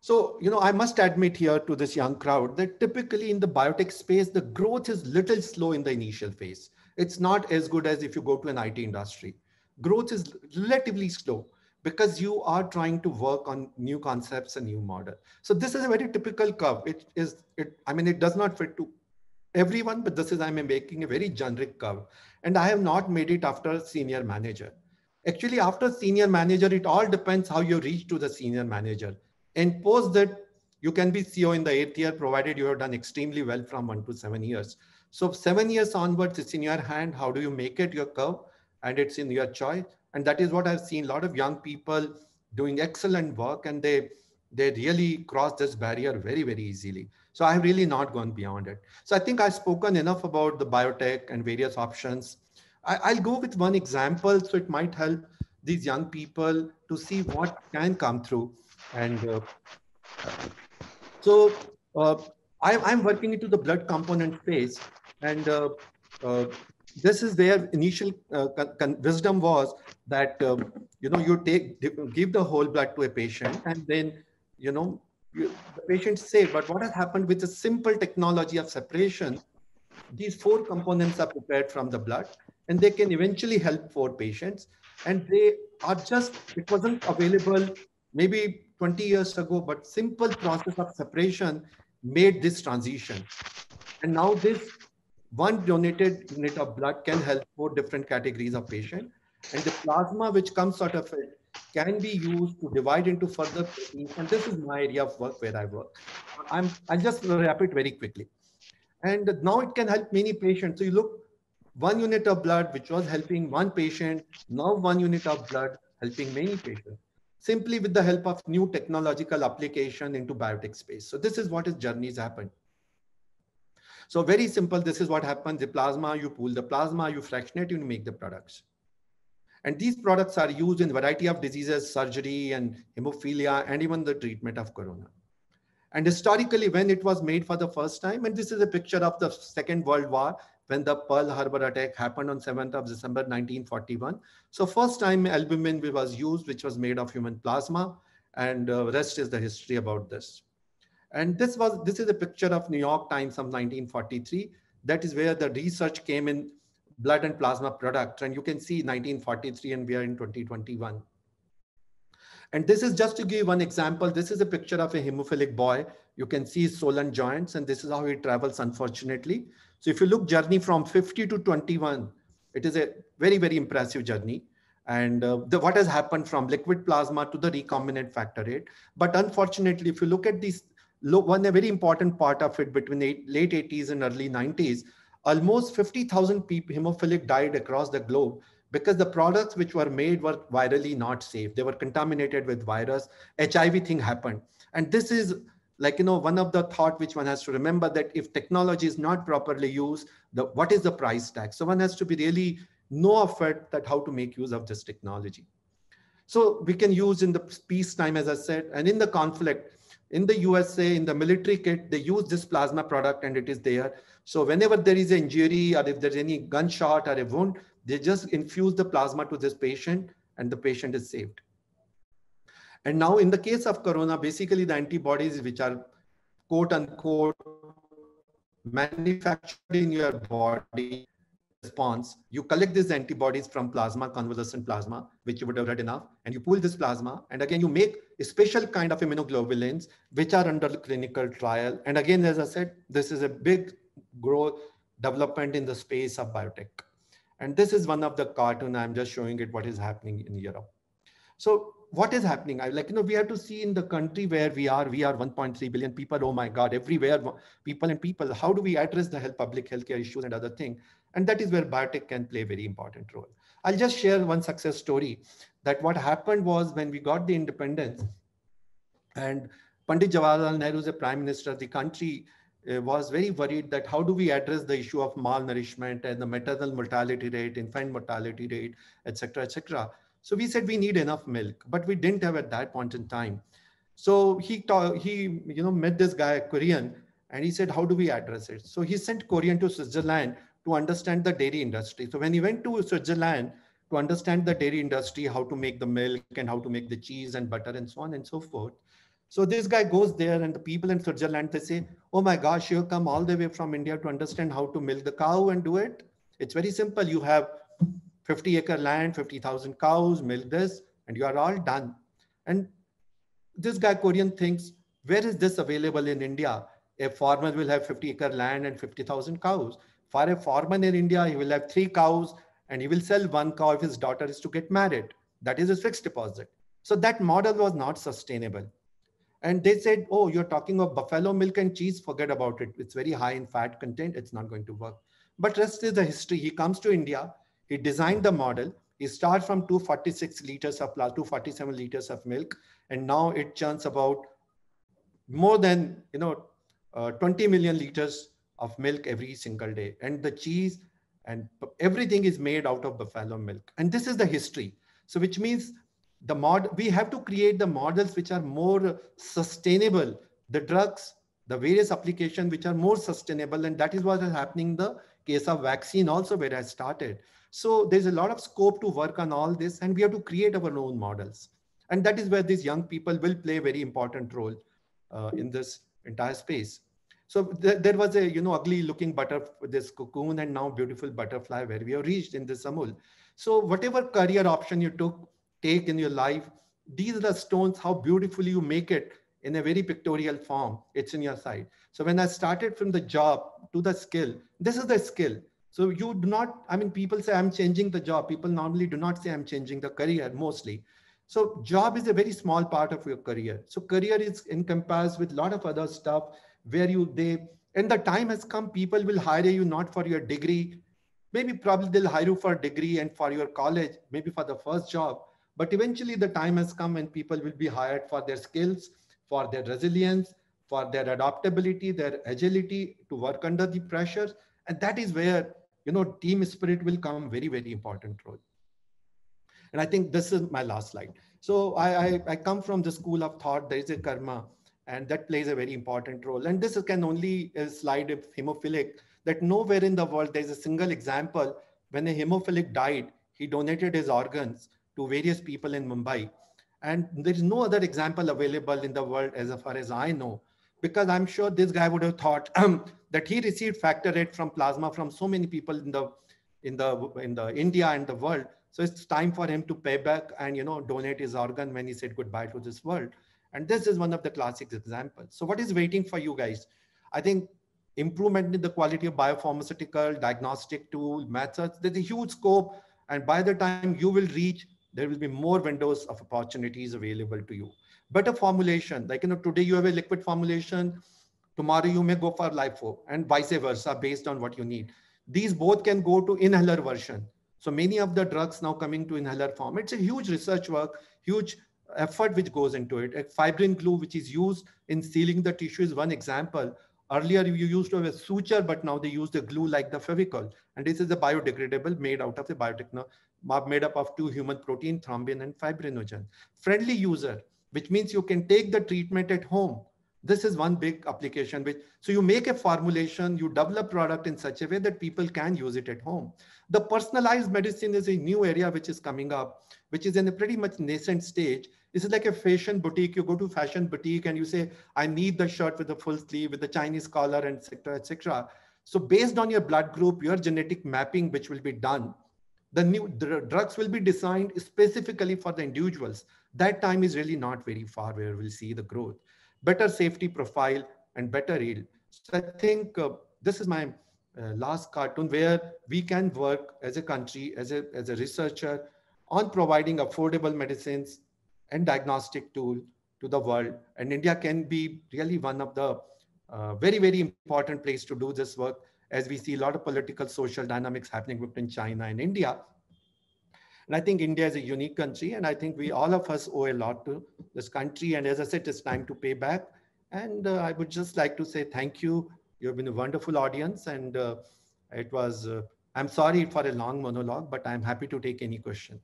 so you know i must admit here to this young crowd that typically in the biotech space the growth is little slow in the initial phase it's not as good as if you go to an it industry growth is relatively slow because you are trying to work on new concepts and new model. So this is a very typical curve. It is, it, I mean, it does not fit to everyone, but this is, I'm making a very generic curve. And I have not made it after senior manager. Actually, after senior manager, it all depends how you reach to the senior manager. And post that, you can be CEO in the eighth year, provided you have done extremely well from one to seven years. So seven years onwards, it's in your hand. How do you make it your curve? And it's in your choice and that is what i've seen a lot of young people doing excellent work and they they really cross this barrier very very easily so i have really not gone beyond it so i think i've spoken enough about the biotech and various options I, will go with one example so it might help these young people to see what can come through and uh, so uh, I, am working into the blood component phase and uh, uh this is their initial uh, wisdom was that um, you know you take give the whole blood to a patient and then you know you, the patient's say But what has happened with the simple technology of separation, these four components are prepared from the blood and they can eventually help for patients. And they are just, it wasn't available maybe 20 years ago, but simple process of separation made this transition. And now this one donated unit of blood can help four different categories of patient. And the plasma which comes out of it can be used to divide into further proteins. And this is my area of work where I work. I'm, I'll just wrap it very quickly. And now it can help many patients. So you look, one unit of blood, which was helping one patient, now one unit of blood helping many patients, simply with the help of new technological application into biotech space. So this is what is journeys happened. So very simple. This is what happens. The plasma, you pool the plasma, you fractionate, you make the products. And these products are used in variety of diseases, surgery and hemophilia, and even the treatment of corona. And historically, when it was made for the first time, and this is a picture of the Second World War, when the Pearl Harbor attack happened on 7th of December 1941. So first time albumin was used, which was made of human plasma, and uh, rest is the history about this. And this was this is a picture of New York Times from 1943. That is where the research came in blood and plasma product. And you can see 1943 and we are in 2021. And this is just to give one example. This is a picture of a hemophilic boy. You can see his swollen joints and this is how he travels, unfortunately. So if you look journey from 50 to 21, it is a very, very impressive journey. And uh, the, what has happened from liquid plasma to the recombinant factor 8. But unfortunately, if you look at these one a very important part of it between the late 80s and early 90s, almost 50,000 people hemophilic died across the globe because the products which were made were virally not safe. They were contaminated with virus. HIV thing happened, and this is like you know one of the thought which one has to remember that if technology is not properly used, the what is the price tag? So one has to be really know of it that how to make use of this technology. So we can use in the peacetime, as I said, and in the conflict in the USA, in the military kit, they use this plasma product and it is there. So whenever there is an injury or if there's any gunshot or a wound, they just infuse the plasma to this patient and the patient is saved. And now in the case of corona, basically the antibodies which are quote unquote manufactured in your body response, you collect these antibodies from plasma, convalescent plasma, which you would have read enough, and you pool this plasma. And again, you make a special kind of immunoglobulins, which are under clinical trial. And again, as I said, this is a big growth development in the space of biotech. And this is one of the cartoon, I'm just showing it what is happening in Europe. So what is happening? I like, you know, we have to see in the country where we are, we are 1.3 billion people. Oh my God, everywhere people and people, how do we address the health, public healthcare issues and other thing? And that is where biotech can play a very important role. I'll just share one success story that what happened was when we got the independence and Pandit Jawaharlal Nehru, the prime minister of the country, eh, was very worried that how do we address the issue of malnourishment and the maternal mortality rate, infant mortality rate, etc., etc. So we said we need enough milk, but we didn't have at that point in time. So he he you know met this guy Korean, and he said, how do we address it? So he sent Korean to Switzerland to understand the dairy industry. So when he went to Switzerland to understand the dairy industry, how to make the milk and how to make the cheese and butter and so on and so forth. So this guy goes there and the people in Switzerland, they say, oh my gosh, you come all the way from India to understand how to milk the cow and do it. It's very simple. You have 50 acre land, 50,000 cows, milk this, and you are all done. And this guy Korean thinks, where is this available in India? A farmer will have 50 acre land and 50,000 cows. For a farmer in India, he will have three cows and he will sell one cow if his daughter is to get married. That is his fixed deposit. So that model was not sustainable. And they said, oh, you're talking of buffalo milk and cheese, forget about it. It's very high in fat content. It's not going to work. But rest is the history. He comes to India. He designed the model. He starts from 246 liters of 247 liters of milk, and now it churns about more than you know uh, 20 million liters of milk every single day, and the cheese and everything is made out of buffalo milk. And this is the history. So, which means the mod we have to create the models which are more sustainable. The drugs, the various applications which are more sustainable, and that is what is happening the case of vaccine also where I started. So there's a lot of scope to work on all this and we have to create our own models. And that is where these young people will play a very important role uh, in this entire space. So th there was a, you know, ugly looking butterfly, this cocoon and now beautiful butterfly where we have reached in this Amul. So whatever career option you took, take in your life, these are the stones, how beautifully you make it in a very pictorial form. It's in your side. So when I started from the job to the skill, this is the skill. So you do not, I mean, people say I'm changing the job. People normally do not say I'm changing the career mostly. So job is a very small part of your career. So career is encompassed with a lot of other stuff where you, they, and the time has come, people will hire you not for your degree. Maybe probably they'll hire you for degree and for your college, maybe for the first job. But eventually the time has come when people will be hired for their skills for their resilience, for their adaptability, their agility to work under the pressures. And that is where, you know, team spirit will come very, very important role. And I think this is my last slide. So I, I, I come from the school of thought, there is a karma, and that plays a very important role. And this can only uh, slide if hemophilic, that nowhere in the world there's a single example when a hemophilic died, he donated his organs to various people in Mumbai and there is no other example available in the world as far as I know, because I'm sure this guy would have thought um, that he received factor eight from plasma from so many people in the in the in the India and the world. So it's time for him to pay back and you know donate his organ when he said goodbye to this world. And this is one of the classic examples. So what is waiting for you guys? I think improvement in the quality of biopharmaceutical diagnostic tool methods. There's a huge scope, and by the time you will reach there will be more windows of opportunities available to you better formulation like you know today you have a liquid formulation tomorrow you may go for lifo and vice versa based on what you need these both can go to inhaler version so many of the drugs now coming to inhaler form it's a huge research work huge effort which goes into it a fibrin glue which is used in sealing the tissue is one example earlier you used to have a suture but now they use the glue like the fevicol and this is a biodegradable made out of the biotech made up of two human protein, thrombin and fibrinogen. Friendly user, which means you can take the treatment at home. This is one big application. Which, so you make a formulation, you develop product in such a way that people can use it at home. The personalized medicine is a new area which is coming up, which is in a pretty much nascent stage. This is like a fashion boutique. You go to fashion boutique and you say, I need the shirt with the full sleeve, with the Chinese collar, etc., etc. So based on your blood group, your genetic mapping, which will be done, the new dr drugs will be designed specifically for the individuals. That time is really not very far where we'll see the growth, better safety profile and better yield. So I think uh, this is my uh, last cartoon where we can work as a country, as a, as a researcher on providing affordable medicines and diagnostic tool to the world. And India can be really one of the uh, very, very important place to do this work as we see a lot of political social dynamics happening between China and India. And I think India is a unique country, and I think we all of us owe a lot to this country. And as I said, it's time to pay back. And uh, I would just like to say thank you. You've been a wonderful audience, and uh, it was. Uh, I'm sorry for a long monologue, but I'm happy to take any question.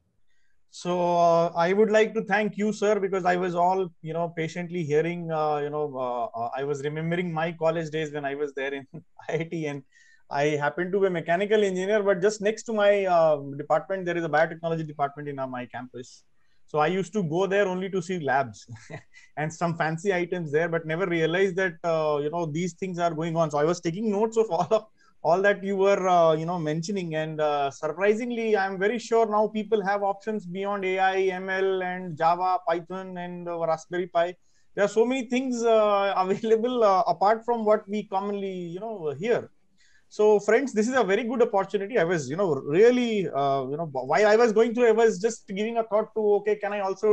So uh, I would like to thank you, sir, because I was all you know patiently hearing. Uh, you know, uh, uh I was remembering my college days when I was there in [LAUGHS] IIT, and I happened to be a mechanical engineer. But just next to my uh, department, there is a biotechnology department in uh, my campus. So I used to go there only to see labs [LAUGHS] and some fancy items there, but never realized that you know these things are going on. So I was taking notes of all of all that you were uh, you know mentioning and uh, surprisingly i'm very sure now people have options beyond ai ml and java python and uh, raspberry pi there are so many things uh, [LAUGHS] available uh, apart from what we commonly you know hear so friends this is a very good opportunity i was you know really uh, you know while i was going through i was just giving a thought to okay can i also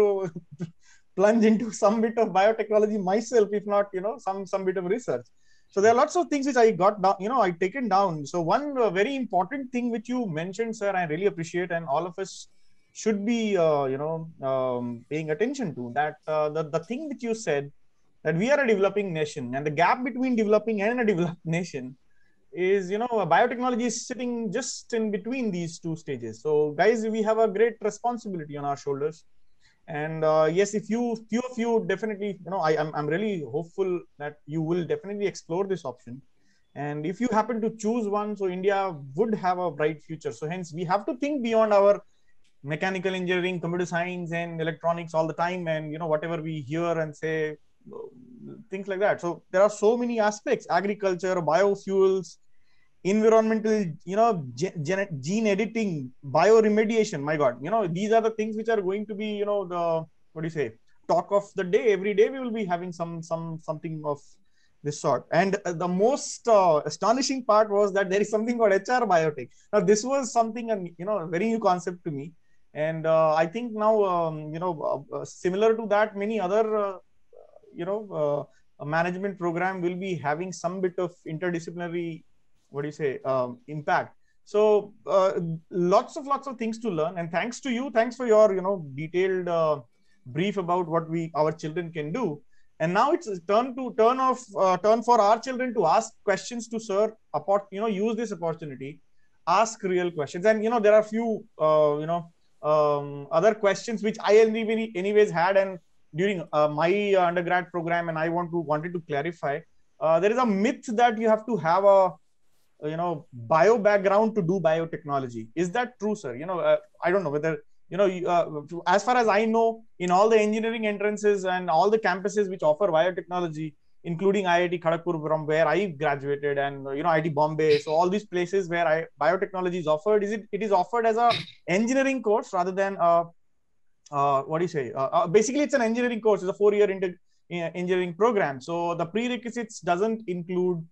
[LAUGHS] plunge into some bit of biotechnology myself if not you know some some bit of research so there are lots of things which I got down, you know, I taken down. So one uh, very important thing which you mentioned, sir, I really appreciate, and all of us should be, uh, you know, um, paying attention to that. Uh, the the thing that you said that we are a developing nation, and the gap between developing and a developed [LAUGHS] nation is, you know, biotechnology is sitting just in between these two stages. So guys, we have a great responsibility on our shoulders and uh, yes if you few of you definitely you know I, I'm, I'm really hopeful that you will definitely explore this option and if you happen to choose one so india would have a bright future so hence we have to think beyond our mechanical engineering computer science and electronics all the time and you know whatever we hear and say things like that so there are so many aspects agriculture biofuels environmental you know gen- gene editing bioremediation my god you know these are the things which are going to be you know the what do you say talk of the day every day we will be having some some something of this sort and uh, the most uh, astonishing part was that there is something called hr biotech now this was something and you know very new concept to me and uh, i think now um, you know uh, uh similar to that many other uh, you know management program will be having some bit of interdisciplinary what do you say um, impact so uh, lots of lots of things to learn and thanks to you thanks for your you know detailed uh, brief about what we our children can do and now it's turn to turn of uh, turn for our children to ask questions to sir apart you know use this opportunity ask real questions and you know there are few uh, you know um, other questions which i anyway, anyways had and during uh, my undergrad program and i want to wanted to clarify uh, there is a myth that you have to have a you know bio background to do biotechnology is that true sir you know uh, i don't know whether you know uh, as far as i know in all the engineering entrances and all the campuses which offer biotechnology including iit kharagpur from where i graduated and you know iit bombay so all these places where I, biotechnology is offered is it it is offered as a engineering course rather than a, uh, what do you say basically it's an engineering course it's a four year inter- uh, engineering program so the prerequisites doesn't include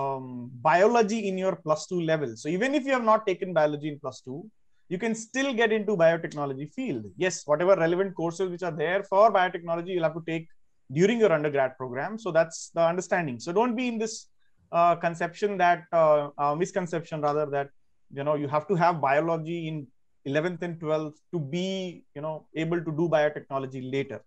um, biology in your plus two level. So even if you have not taken biology in plus two, you can still get into biotechnology field. Yes, whatever relevant courses which are there for biotechnology, you'll have to take during your undergrad program. So that's the understanding. So don't be in this uh, conception that uh, uh, misconception rather that you know you have to have biology in 11th and 12th to be you know able to do biotechnology later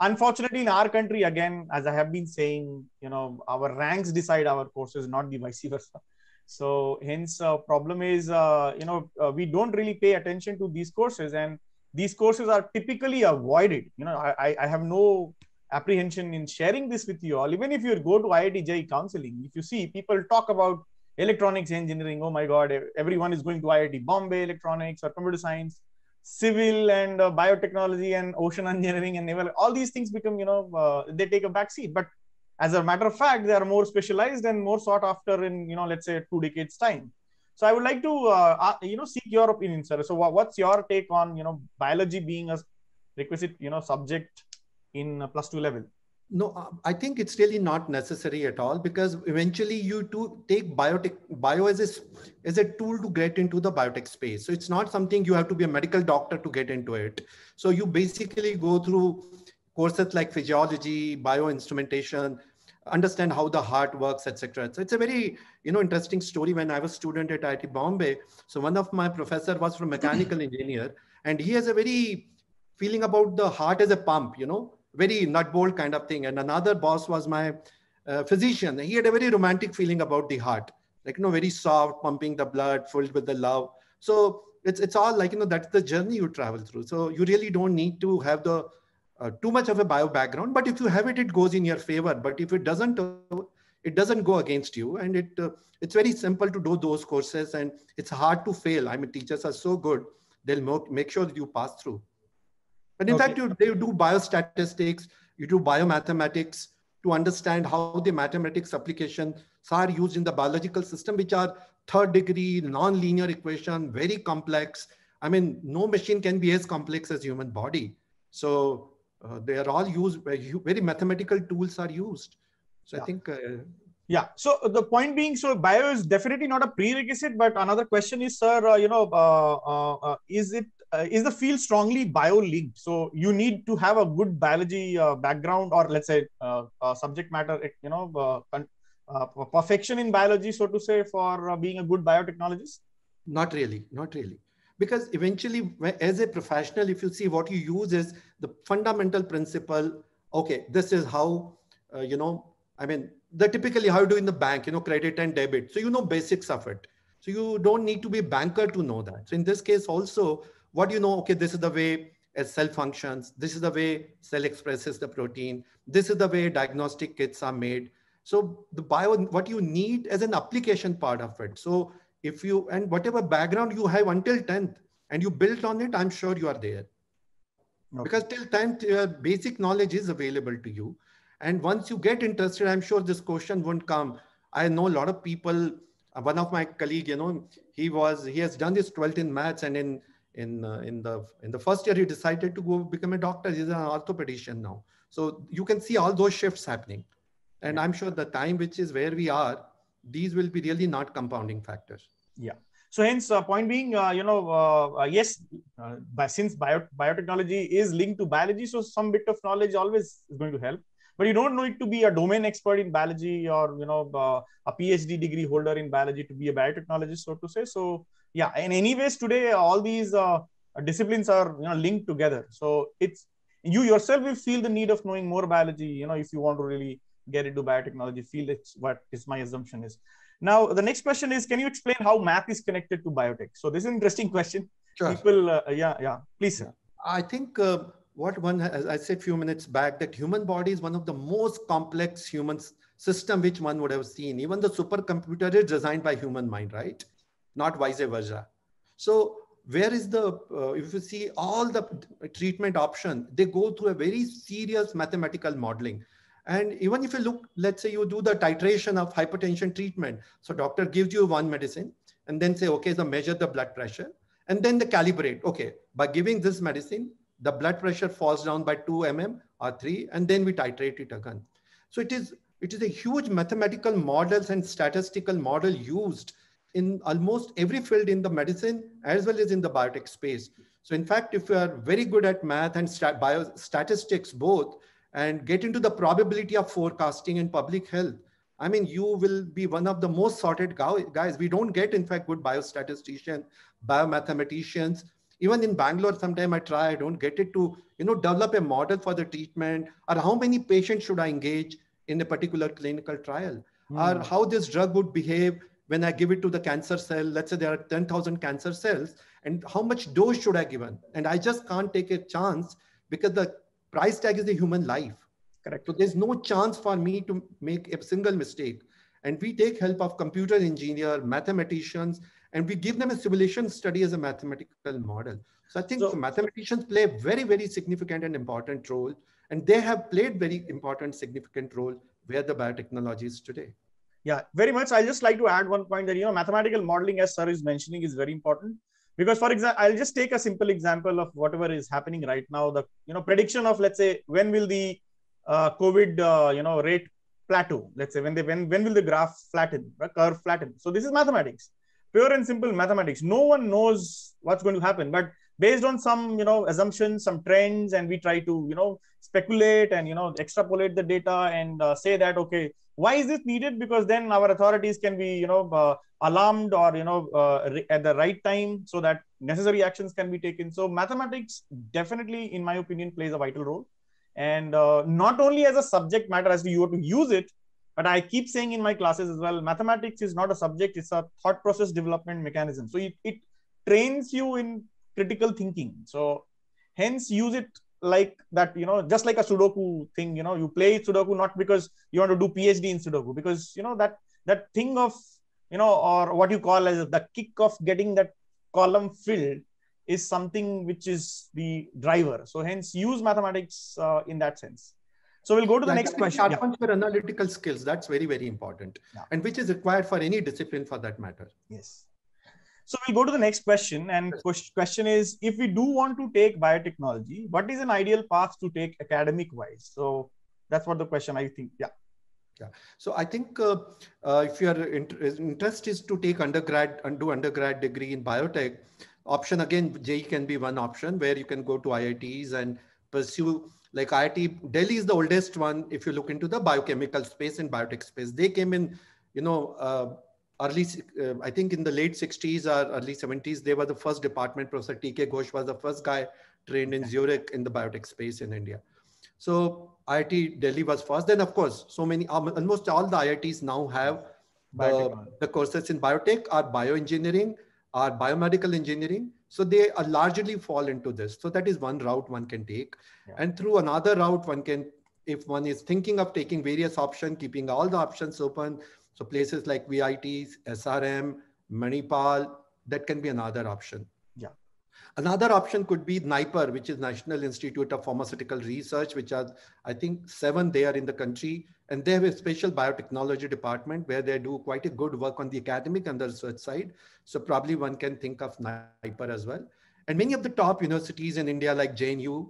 unfortunately in our country again as i have been saying you know our ranks decide our courses not the vice versa so hence uh, problem is uh, you know uh, we don't really pay attention to these courses and these courses are typically avoided you know i i have no apprehension in sharing this with you all even if you go to iitj counseling if you see people talk about electronics engineering oh my god everyone is going to iit bombay electronics or computer science civil and uh, biotechnology and ocean engineering and naval all these things become you know uh, they take a back seat but as a matter of fact they are more specialized and more sought after in you know let's say two decades time so i would like to uh, uh you know seek your opinion sir so what's your take on you know biology being a requisite you know subject in plus two level no, uh, I think it's really not necessary at all because eventually you to take biotech bio as a, as a tool to get into the biotech space. So it's not something you have to be a medical doctor to get into it. So you basically go through courses like physiology, bioinstrumentation, understand how the heart works, etc. So it's a very you know interesting story. When I was student at IIT Bombay, so one of my professor was from mechanical engineer, and he has a very feeling about the heart as a pump. You know very nut bolt kind of thing. And another boss was my uh, physician. He had a very romantic feeling about the heart, like, you know, very soft, pumping the blood, filled with the love. So it's, it's all like, you know, that's the journey you travel through. So you really don't need to have the uh, too much of a bio background, but if you have it, it goes in your favor. But if it doesn't, uh, it doesn't go against you. And it uh, it's very simple to do those courses and it's hard to fail. I mean, teachers are so good. They'll make sure that you pass through. But in okay. fact, you, you do biostatistics, you do biomathematics to understand how the mathematics applications are used in the biological system, which are third degree, non-linear equation, very complex. I mean, no machine can be as complex as human body. So uh, they are all used, uh, very mathematical tools are used. So yeah. I think uh, yeah. So uh, the point being, so bio is definitely not a prerequisite, but another question is, sir, uh, you know, uh, uh, uh is it uh, is the field strongly bio-linked? So you need to have a good biology uh, background, or let's say uh, uh subject matter, you know, uh, uh, perfection in biology, so to say, for being a good biotechnologist. Not really, not really, because eventually, as a professional, if you see what you use is the fundamental principle. Okay, this is how you know. I mean, the typically how you do in the bank, you know, credit and debit. So you know basics of it. So you don't need to be a banker to know that. So in this case, also what do you know? Okay, this is the way a cell functions. This is the way cell expresses the protein. This is the way diagnostic kits are made. So the bio, what you need as an application part of it. So if you, and whatever background you have until 10th and you built on it, I'm sure you are there. Okay. Because till 10th, your uh, basic knowledge is available to you. And once you get interested, I'm sure this question won't come. I know a lot of people, uh, one of my colleague, you know, he was, he has done this 12th in maths and in in uh, in the in the first year he decided to go become a doctor he's an orthopedician now so you can see all those shifts happening and i'm sure the time which is where we are these will be really not compounding factors yeah so hence uh, point being uh, you know uh, uh yes uh, by, since bio- biotechnology is linked to biology so some bit of knowledge always is going to help but you don't need to be a domain expert in biology or you know uh, a phd degree holder in biology to be a biotechnologist so to say so yeah and anyways today all these uh, disciplines are you know linked together so it's you yourself will feel the need of knowing more biology you know if you want to really get into biotechnology field it's what is my assumption is now the next question is can you explain how math is connected to biotech so this is an interesting question sure. people uh, yeah yeah please i think uh, what one as i said a few minutes back that human body is one of the most complex human system which one would have seen even the supercomputer is designed by human mind right not vice versa. So where is the, uh, if you see all the treatment option, they go through a very serious mathematical modeling. And even if you look, let's say you do the titration of hypertension treatment. So doctor gives you one medicine and then say, okay, so measure the blood pressure and then they calibrate. Okay, by giving this medicine, the blood pressure falls down by 2 mm or 3 and then we titrate it again. So it is, it is a huge mathematical models and statistical model used in almost every field in the medicine as well as in the biotech space. So in fact, if you are very good at math and stat statistics both, and get into the probability of forecasting in public health, I mean, you will be one of the most sorted guys. We don't get, in fact, good biostatisticians, biomathematicians. Even in Bangalore, sometimes I try, I don't get it to, you know, develop a model for the treatment or how many patients should I engage in a particular clinical trial mm. or how this drug would behave when I give it to the cancer cell, let's say there are 10,000 cancer cells, and how much dose should I given? And I just can't take a chance because the price tag is the human life. Correct. So there's no chance for me to make a single mistake. And we take help of computer engineer, mathematicians, and we give them a simulation study as a mathematical model. So I think so, mathematicians play a very, very significant and important role. And they have played very important, significant role where the biotechnology is today. Yeah, very much. I just like to add one point that you know mathematical modeling, as sir is mentioning, is very important because for example, I'll just take a simple example of whatever is happening right now. The you know prediction of let's say when will the uh, COVID uh, you know rate plateau? Let's say when they when when will the graph flatten, curve flatten? So this is mathematics, pure and simple mathematics. No one knows what's going to happen, but based on some you know assumptions some trends and we try to you know speculate and you know extrapolate the data and uh, say that okay why is this needed because then our authorities can be you know uh, alarmed or you know uh, at the right time so that necessary actions can be taken so mathematics definitely in my opinion plays a vital role and uh, not only as a subject matter as you have to use it but i keep saying in my classes as well mathematics is not a subject it's a thought process development mechanism so it, it trains you in critical thinking. So hence use it like that, you know, just like a Sudoku thing, you know, you play Sudoku not because you want to do PhD in Sudoku, because you know that that thing of you know, or what you call as the kick of getting that column filled is something which is the driver. So hence use mathematics uh, in that sense. So we'll go to the next question. Sharpens yeah. your analytical skills. That's very, very important yeah. and which is required for any discipline for that matter. Yes. So we'll go to the next question. And question is, if we do want to take biotechnology, what is an ideal path to take academic wise? So that's what the question I think. Yeah. Yeah. So I think uh, uh, if your interest is to take undergrad and do undergrad degree in biotech, option again, JE can be one option where you can go to IITs and pursue like IIT Delhi is the oldest one. If you look into the biochemical space and biotech space, they came in, you know, uh, early, uh, I think in the late 60s or early 70s, they were the first department. Professor T.K. Ghosh was the first guy trained in Zurich in the biotech space in India. So IIT Delhi was first. Then, of course, so many, um, almost all the IITs now have the, the courses in biotech or bioengineering or biomedical engineering. So they are largely fall into this. So that is one route one can take. Yeah. And through another route, one can, if one is thinking of taking various options, keeping all the options open, so places like VITs, SRM, Manipal, that can be another option. Yeah. Another option could be NIPER, which is National Institute of Pharmaceutical Research, which are, I think, seven there in the country. And they have a special biotechnology department where they do quite a good work on the academic and the research side. So probably one can think of NIPER as well. And many of the top universities in India, like JNU,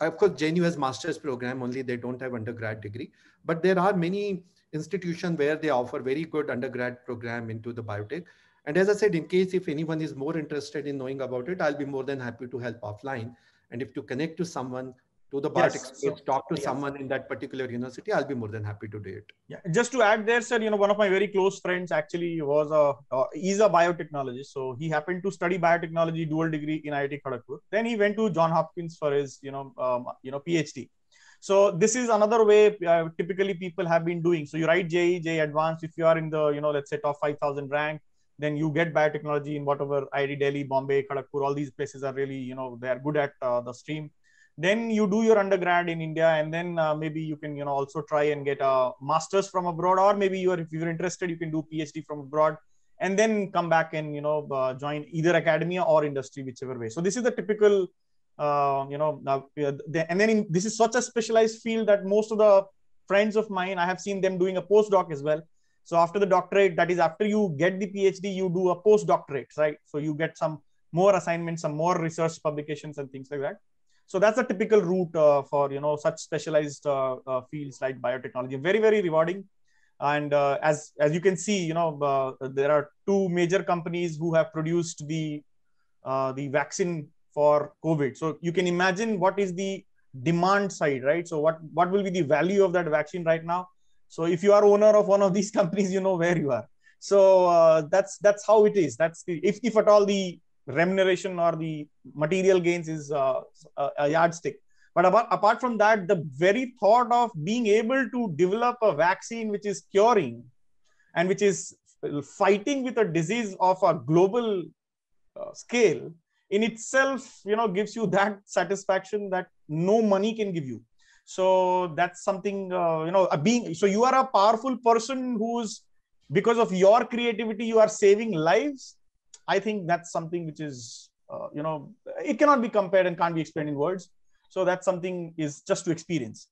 of course, JNU has master's program only, they don't have undergrad degree. But there are many institution where they offer very good undergrad program into the biotech. And as I said, in case if anyone is more interested in knowing about it, I'll be more than happy to help offline. And if to connect to someone, to the biotech yes, space, talk to yes. someone in that particular university, I'll be more than happy to do it. Yeah, just to add there, sir, you know, one of my very close friends actually was a, uh, he's a biotechnologist. So he happened to study biotechnology dual degree in IIT Kharagpur. Then he went to John Hopkins for his, you know, um, you know, PhD. So this is another way uh, typically people have been doing. So you write JE, JE Advanced. If you are in the, you know, let's say top 5,000 rank, then you get biotechnology in whatever IIT Delhi, Bombay, Kharagpur. All these places are really, you know, they are good at uh, the stream. Then you do your undergrad in India, and then uh, maybe you can, you know, also try and get a master's from abroad, or maybe you are, if you're interested, you can do PhD from abroad and then come back and you know uh, join either academia or industry whichever way so this is the typical uh, you know uh, and then in, this is such a specialized field that most of the friends of mine i have seen them doing a postdoc as well so after the doctorate that is after you get the phd you do a postdoctorate right so you get some more assignments some more research publications and things like that so that's a typical route uh, for you know such specialized uh, uh, fields like biotechnology very very rewarding and uh, as as you can see you know there are two major companies who have produced the the vaccine for COVID. So you can imagine what is the demand side, right? So what, what will be the value of that vaccine right now? So if you are owner of one of these [LAUGHS] companies, you know where you are. So uh, that's that's how it is. That's the, if if at all the remuneration or the material gains is uh, uh a yardstick. But about, apart from that, the very thought of being able to develop a vaccine which is curing and which is fighting with a disease of a global uh, scale in itself you know gives you that satisfaction that no money can give you so that's something uh, you know being so you are a powerful person who's because of your creativity you are saving lives i think that's something which is uh, you know it cannot be compared and can't be explained in words so that's something is just to experience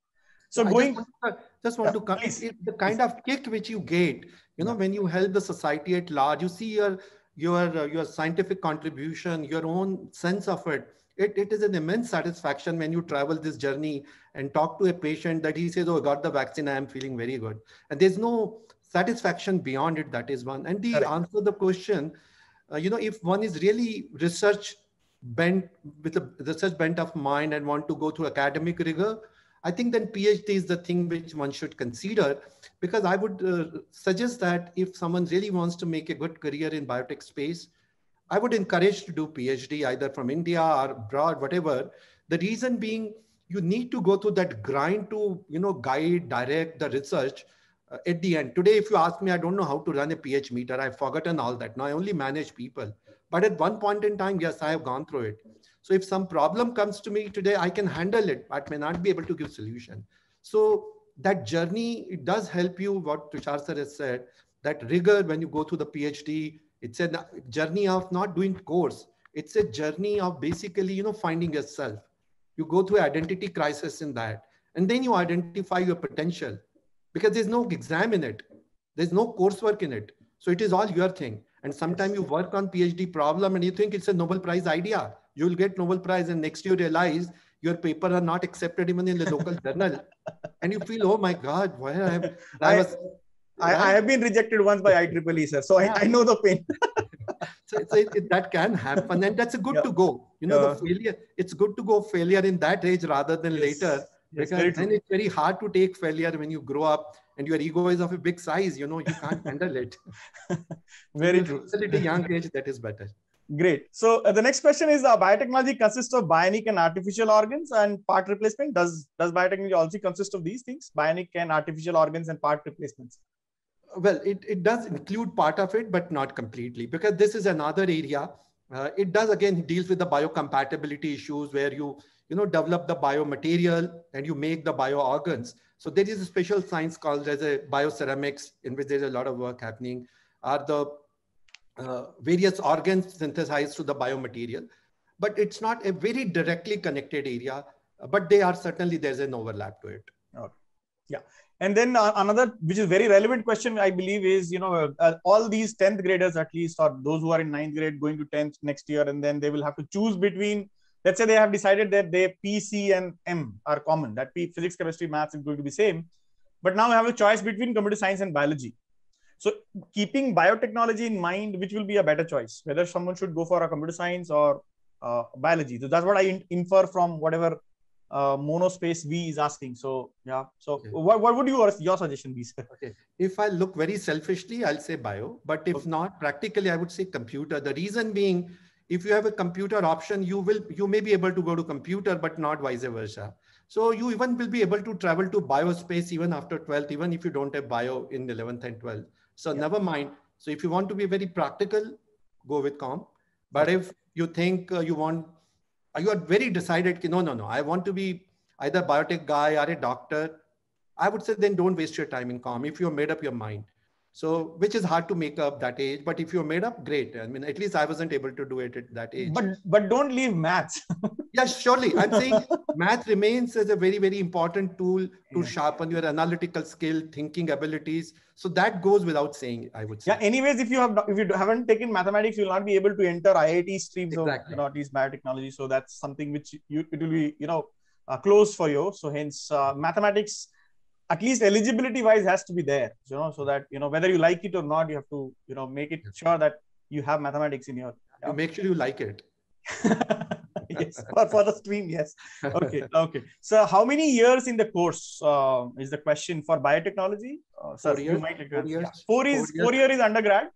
so going just want to, just want yeah, to come please, the kind please. of kick which you get you know when you help the society at large you see your your, uh, your scientific contribution, your own sense of it, it, it is an immense satisfaction when you travel this journey and talk to a patient that he says, oh, I got the vaccine, I am feeling very good. And there's no satisfaction beyond it, that is one. And the Correct. answer the question, uh, you know, if one is really research bent, with a research bent of mind and want to go through academic rigor, I think then PhD is the thing which one should consider because I would uh, suggest that if someone really wants to make a good career in biotech space, I would encourage to do PhD either from India or abroad, whatever. The reason being, you need to go through that grind to you know guide, direct the research. Uh, at the end, today, if you ask me, I don't know how to run a pH meter. I've forgotten all that. Now I only manage people. But at one point in time, yes, I have gone through it. So if some problem comes to me today, I can handle it, but may not be able to give solution. So that journey, it does help you, what Tushar sir has said, that rigor when you go through the PhD, it's a journey of not doing course. It's a journey of basically, you know, finding yourself. You go through identity crisis in that. And then you identify your potential because there's no exam in it. There's no coursework in it. So it is all your thing. And sometimes you work on PhD problem and you think it's a Nobel Prize idea. You'll get Nobel Prize and next you realize your papers are not accepted even in the local [LAUGHS] journal and you feel oh my god why i, have, I, was, I, I, have been rejected once by IEEE, sir. So yeah. I, I know the pain. [LAUGHS] so, so it, it, that can happen, and that's good yeah. to go. You know, yeah. the failure. It's good to go failure in that age rather than yes. later, because then it's very hard to take failure when you grow up and your ego is of a big size. You know, you can't handle it. [LAUGHS] very true. At a young age, that is better. Great. So uh, the next question is: uh, Biotechnology consists of bionic and artificial organs and part replacement. Does does biotechnology also consist of these things: bionic and artificial organs and part replacements? Well, it it does include part of it, but not completely, because this is another area. Uh, it does again deals with the biocompatibility issues where you you know develop the biomaterial and you make the bioorgans. So there is a special science called as a bioceramics in which there's a lot of work happening. Are the uh, various organs synthesized to the biomaterial, but it's not a very directly connected area, but they are certainly there's an overlap to it. Okay. Yeah. And then uh, another, which is very relevant question, I believe, is you know uh, uh, all these tenth graders at least, or those who are in ninth grade going to tenth next year, and then they will have to choose between. Let's say they have decided that they P, C, and M are common. That P, physics, chemistry, maths is going to be same, but now I have a choice between computer science and biology. So keeping biotechnology in mind, which will be a better choice, whether someone should go for a computer science or uh, biology. So that's what I in- infer from whatever uh, monospace V is asking. So yeah. So okay. what, what would your your suggestion be, sir? Okay. If I look very selfishly, I'll say bio. But if okay. not, practically, I would say computer. The reason being, if you have a computer option, you will you may be able to go to computer, but not vice versa. So you even will be able to travel to biospace even after 12th, even if you don't have bio in 11th and 12th. So yeah. never mind. So if you want to be very practical, go with comp. But if you think uh, you want, uh, you are very decided, no, no, no, I want to be either biotech guy or a doctor, I would say then don't waste your time in com if you made up your mind. So, which is hard to make up that age. But if you made up, great. I mean, at least I wasn't able to do it at that age. But but don't leave maths. [LAUGHS] yeah, surely. I'm saying math remains as a very very important tool to sharpen your analytical skill, thinking abilities. So that goes without saying. I would say. Yeah. Anyways, if you have if you haven't taken mathematics, you'll not be able to enter IIT streams exactly. of Northeast Biotechnology. So that's something which you it will be you know uh, close for you. So hence uh, mathematics at least eligibility wise has to be there you know so that you know whether you like it or not you have to you know make it sure that you have mathematics in your yeah. you make sure you like it [LAUGHS] yes for, for the stream yes okay okay so how many years in the course uh, is the question for biotechnology uh, sir four years, might, four, years. Yeah. four is four, years. four year is undergrad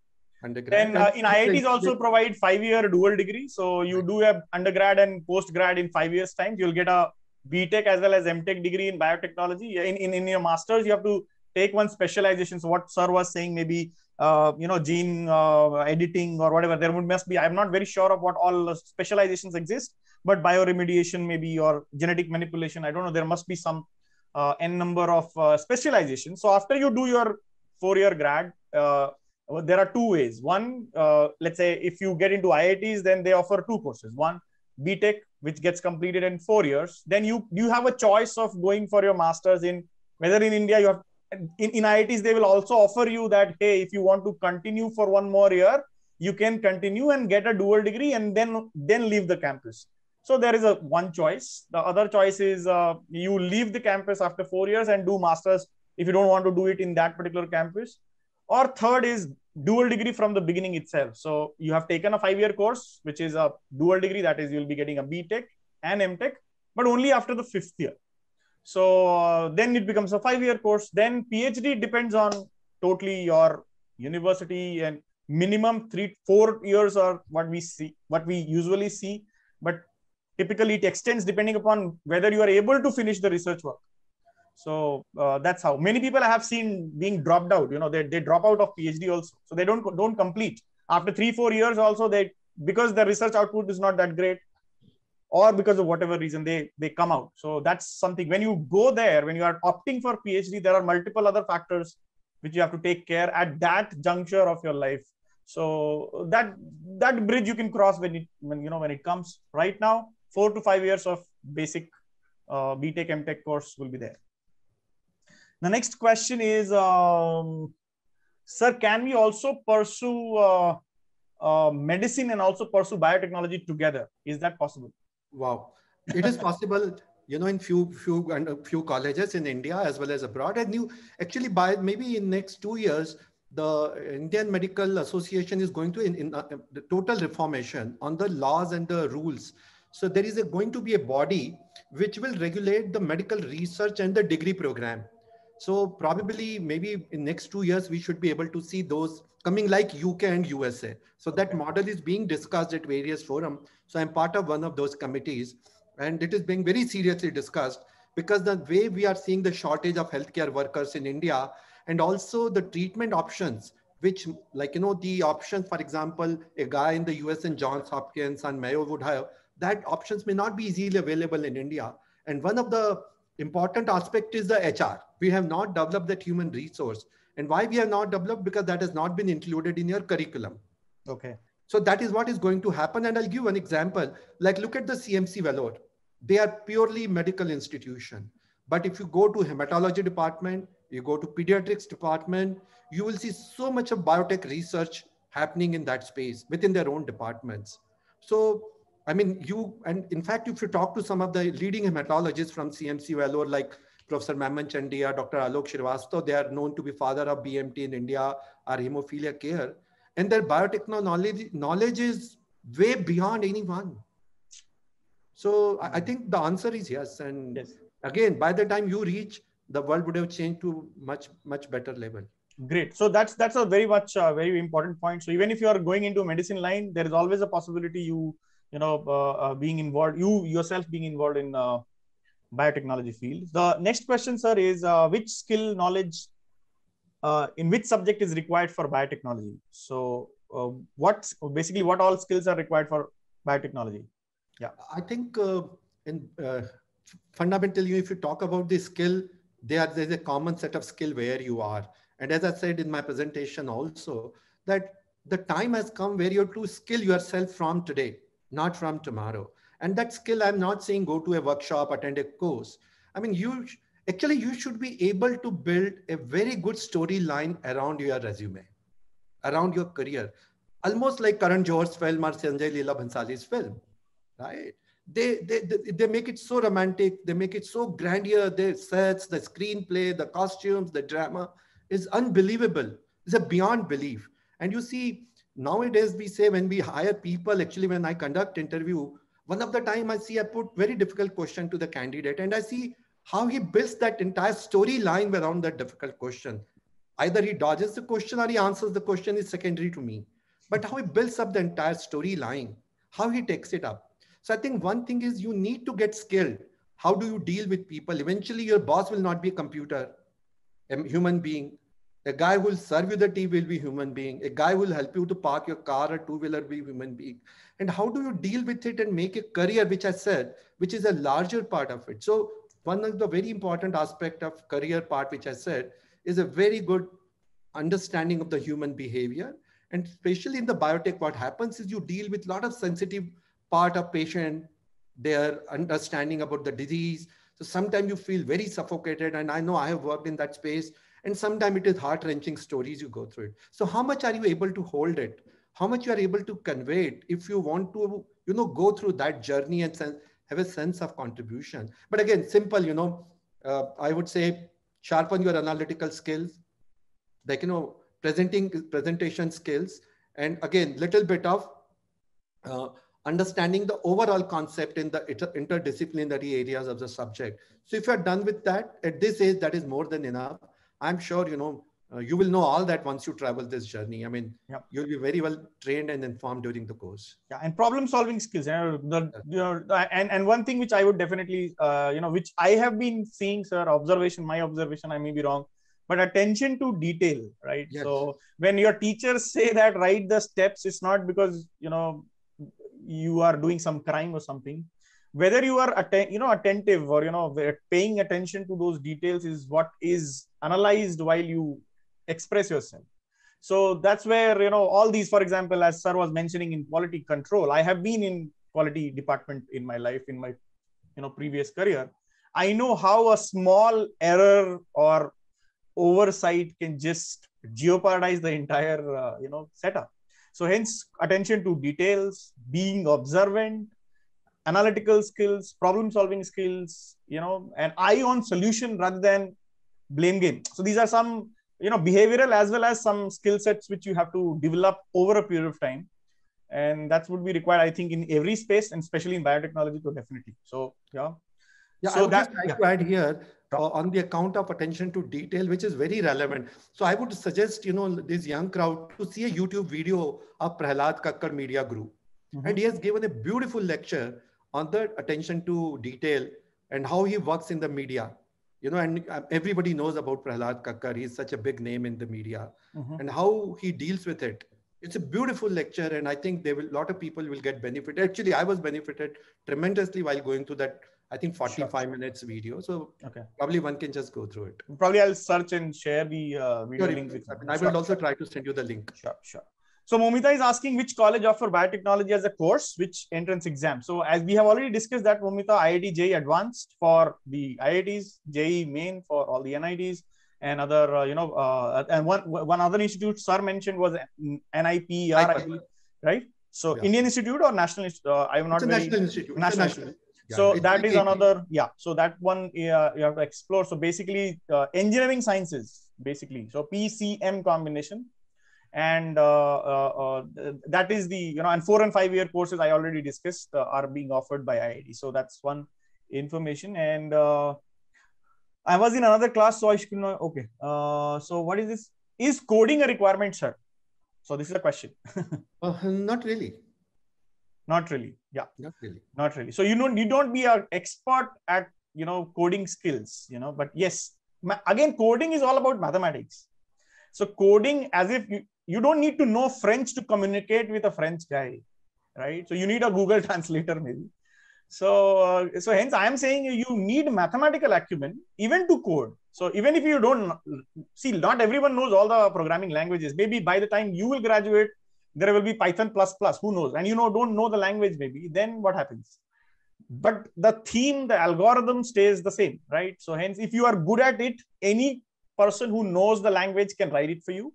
undergrad then uh, in iits also provide five year dual degree so you do a undergrad and post grad in five years time you'll get a tech as well as MTech degree in biotechnology. In, in, in your master's, you have to take one specialization. So what sir was saying, maybe uh, you know gene uh, editing or whatever. There would must be. I'm not very sure of what all specializations exist, but bioremediation maybe or genetic manipulation. I don't know. There must be some uh, n number of uh, specializations. So after you do your four-year grad. Uh, there are two ways. One, uh, let's say if you get into IITs, then they offer two courses. One, tech which gets completed in four years, then you you have a choice of going for your masters in whether in India you have in, in IITs they will also offer you that hey if you want to continue for one more year you can continue and get a dual degree and then then leave the campus. So there is a one choice. The other choice is uh, you leave the campus after four years and do masters if you don't want to do it in that particular campus. Or third is dual degree from the beginning itself. So you have taken a five-year course, which is a dual degree. That is, you'll be getting a BTEC and MTEC, but only after the fifth year. So uh, then it becomes a five-year course. Then PhD depends on totally your university and minimum three, four years or what we see, what we usually see. But typically it extends depending upon whether you are able to finish the research work so uh, that's how many people i have seen being dropped out you know they, they drop out of phd also so they don't don't complete after 3 4 years also they because the research output is not that great or because of whatever reason they they come out so that's something when you go there when you are opting for phd there are multiple other factors which you have to take care at that juncture of your life so that that bridge you can cross when it when you know when it comes right now 4 to 5 years of basic uh, btech mtech course will be there the next question is, um, sir, can we also pursue uh, uh, medicine and also pursue biotechnology together? Is that possible? Wow, it is possible. you know, in few few and a few colleges in India as well as abroad, and you actually by maybe in next two years, the Indian Medical Association is going to in, in uh, the total reformation on the laws and the rules. So there is a, going to be a body which will regulate the medical research and the degree program. So probably maybe in next two years, we should be able to see those coming like UK and USA. So that model is being discussed at various forum. So I'm part of one of those committees and it is being very seriously discussed because the way we are seeing the shortage of healthcare workers in India and also the treatment options, which like, you know, the options, for example, a guy in the US in Johns Hopkins and Mayo would have, that options may not be easily available in India. And one of the important aspect is the HR. We have not developed that human resource. And why we have not developed? Because that has not been included in your curriculum. Okay. So that is what is going to happen. And I'll give an example. Like look at the CMC Vellore. They are purely medical institution. But if you go to hematology department, you go to pediatrics department, you will see so much of biotech research happening in that space within their own departments. So I mean, you, and in fact, if you talk to some of the leading hematologists from CMC Valor, like Professor Mamman Chandia, Dr. Alok Shrivastav, they are known to be father of BMT in India or hemophilia care. And their biotechnology knowledge, knowledge is way beyond anyone. So I think the answer is yes. And yes. again, by the time you reach, the world would have changed to much, much better level. Great. So that's that's a very much uh, very important point. So even if you are going into medicine line, there is always a possibility you you know, uh, uh, being involved, you yourself being involved in uh, biotechnology field. The next question, sir, is which skill knowledge in which subject is required for biotechnology? So what basically what all skills are required for biotechnology? Yeah, I think in fundamentally, if you talk about the skill, there there's a common set of skill where you are. And as I said in my presentation also, that the time has come where you have to skill yourself from today not from tomorrow. And that skill, I'm not saying go to a workshop, attend a course. I mean, you actually you should be able to build a very good storyline around your resume, around your career, almost like Karan Johar's film or Sanjay Leela Bhansali's film, right? They, they, they, they make it so romantic, they make it so grandeur, the sets, the screenplay, the costumes, the drama is unbelievable. It's a beyond belief. And you see, nowadays we say when we hire people, actually when I conduct interview, one of the time I see I put very difficult question to the candidate and I see how he builds that entire storyline around that difficult question. Either he dodges the question or he answers the question is secondary to me. But how he builds up the entire storyline, how he takes it up. So I think one thing is you need to get skilled. How do you deal with people? Eventually, your boss will not be a computer, a human being. A guy who will serve you the tea will be human being. A guy who will help you to park your car or two-wheeler will be human being. And how do you deal with it and make a career, which I said, which is a larger part of it. So one of the very important aspect of career part, which I said, is a very good understanding of the human behavior. And especially in the biotech, what happens is you deal with a lot of sensitive part of patient, their understanding about the disease. So sometimes you feel very suffocated. And I know I have worked in that space and sometimes it is heart wrenching stories you go through it. So how much are you able to hold it? How much you are able to convey it if you want to, you know, go through that journey and have a sense of contribution. But again, simple, you know, uh, I would say sharpen your analytical skills, like, you know, presenting presentation skills. And again, little bit of uh, understanding the overall concept in the inter interdisciplinary areas of the subject. So if you're done with that, at this age, that is more than enough. I'm sure you know uh, you will know all that once you travel this journey. I mean, yep. you'll be very well trained and informed during the course. Yeah, and problem solving skills. You know, the, you know, uh, and and one thing which I would definitely, uh, you know, which I have been seeing, sir, observation, my observation, I may be wrong, but attention to detail, right? Yes. So when your teachers say that write the steps, it's not because you know you are doing some crime or something whether you are atten- you know attentive or you know paying attention to those details is what is analyzed while you express yourself so that's where you know all these for example as sir was mentioning in quality control i have been in quality department in my life in my you know previous career i know how a small error or oversight can just jeopardize the entire uh, you know setup so hence attention to details being observant analytical skills, problem solving skills, you know, an eye on solution rather than blame game. So these are some, you know, behavioral as well as some skill sets which you have to develop over a period of time. And that would be required, I think, in every space and especially in biotechnology, so definitely. So, yeah. Yeah, so I would that, just like yeah. to add here uh, on the account of attention to detail, which is very relevant. So I would suggest, you know, this young crowd to see a YouTube video of Prahlad Kakkar Media Group. Mm-hmm. And he has given a beautiful lecture on the attention to detail and how he works in the media you know and uh, everybody knows about prahlad kakkar he's such a big name in the media mm-hmm. and how he deals with it it's a beautiful lecture and i think there will a lot of people will get benefit actually i was benefited tremendously while going through that i think 45 sure. minutes video so okay. probably one can just go through it probably i'll search and share the uh, video sure, link with I, mean, I will also try to send you the link sure sure so Momita is asking which college offer biotechnology as a course, which entrance exam. So as we have already discussed that Momita, IIT Advanced for the IITs, JE Main for all the NITs, and other uh, you know uh, and one one other institute sir mentioned was NIP, right? So yeah. Indian Institute or National Institute? Uh, I'm not. It's very, National Institute. National. Institute. Yeah, so that like is another yeah. So that one you have to explore. So basically, uh, engineering sciences basically. So PCM combination and uh, uh, uh, that is the you know and four and five year courses i already discussed are being offered by iit so that's one information and i was in another class so i should know okay so what is this is coding a requirement sir so this is a question [LAUGHS] not really not really yeah not really not really so you don't you don't be an expert at you know coding skills you know but yes again coding is all about mathematics so coding as if you, you don't need to know French to communicate with a French guy, right? So you need a Google [LAUGHS] translator maybe. So, uh, so hence I am saying you need mathematical acumen even to code. So even if you don't see, not everyone knows all the programming languages. Maybe by the time you will graduate, there will be Python plus plus. Who knows? And you know don't know the language maybe. Then what happens? But the theme, the algorithm stays the same, right? So hence, if you are good at it, any person who knows the language can write it for you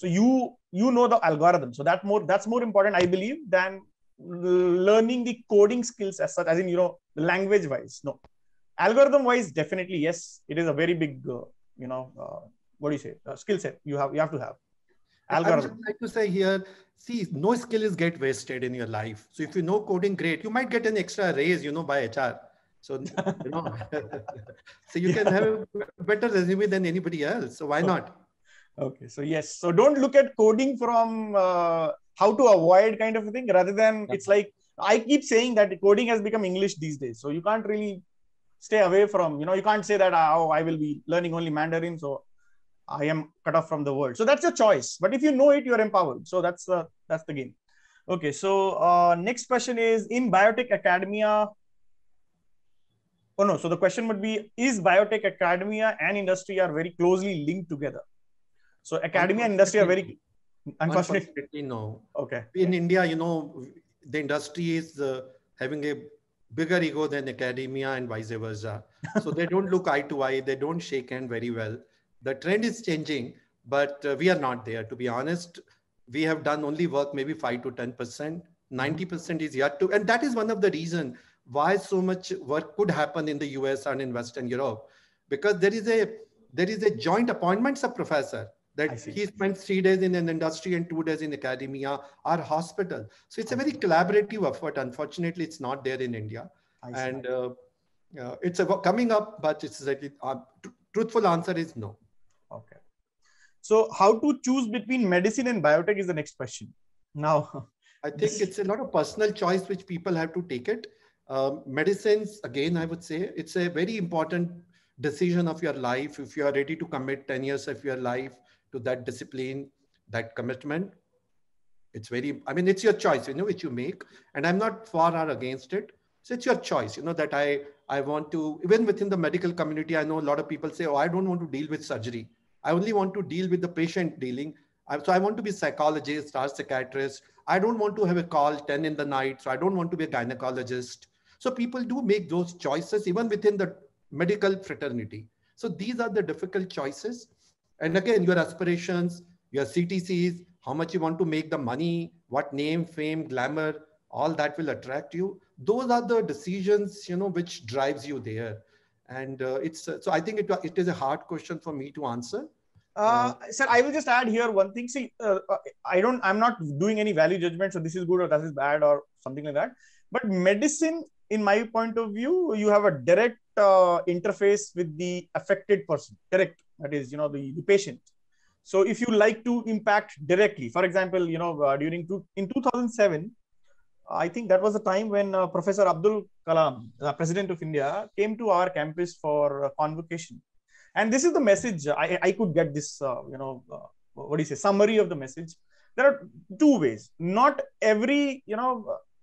so you you know the algorithm. So that more that's more important, I believe, than learning the coding skills as such, as in you know language wise. No, algorithm wise, definitely yes, it is a very big uh, you know uh, what do you say uh, skill set you have you have to have. Algorithm. I would like to say here, see, no skill is get wasted in your life. So if you know coding, great. You might get an extra raise, you know, by HR. So you know, [LAUGHS] so you yeah. can have a better resume than anybody else. So why not? okay so yes so don't look at coding from uh, how to avoid kind of a thing rather than yeah. it's like i keep saying that coding has become english these days so you can't really stay away from you know you can't say that ah, oh i will be learning only mandarin so i am cut off from the world so that's your choice but if you know it you're empowered so that's the that's the game okay so uh, next question is in biotech academia oh no so the question would be is biotech academia and industry are very closely linked together so academia and industry are very unfortunately no. Okay. In India, you know, the industry is uh, having a bigger ego than academia and vice versa. So they don't look eye to eye. They don't shake hand very well. The trend is changing, but uh, we are not there. To be honest, we have done only work maybe five to ten percent. Ninety percent is yet to, and that is one of the reason why so much work could happen in the U.S. and in Western Europe, because there is a there is a joint appointments of professor that he spent three days in an industry and two days in academia or hospital. So it's a very collaborative effort. Unfortunately, it's not there in India. And uh, uh, it's a, coming up, but it's a uh, truthful answer is no. Okay. So how to choose between medicine and biotech is the next question. Now, [LAUGHS] I think this... it's a lot of personal choice which people have to take it. Um, medicines, again, I would say it's a very important decision of your life. If you are ready to commit 10 years of your life, to that discipline, that commitment. It's very, I mean, it's your choice, you know, which you make. And I'm not for or against it. So it's your choice, you know, that I I want to, even within the medical community, I know a lot of people say, oh, I don't want to deal with surgery. I only want to deal with the patient dealing. So I want to be psychologist or psychiatrist. I don't want to have a call 10 in the night. So I don't want to be a gynecologist. So people do make those choices even within the medical fraternity. So these are the difficult choices. And again, your aspirations, your CTCs, how much you want to make the money, what name, fame, glamour, all that will attract you. Those are the decisions, you know, which drives you there. And uh, it's, uh, so I think it, it is a hard question for me to answer. Uh, uh sir, I will just add here one thing. See, uh, I don't, I'm not doing any value judgment. So this is good or that is bad or something like that. But medicine, in my point of view, you have a direct uh, interface with the affected person, Correct that is you know the, the patient so if you like to impact directly for example you know uh, during two, in 2007 i think that was the time when uh, professor abdul kalam the president of india came to our campus for uh, convocation and this is the message i, I could get this uh, you know uh, what do you say summary of the message there are two ways not every you know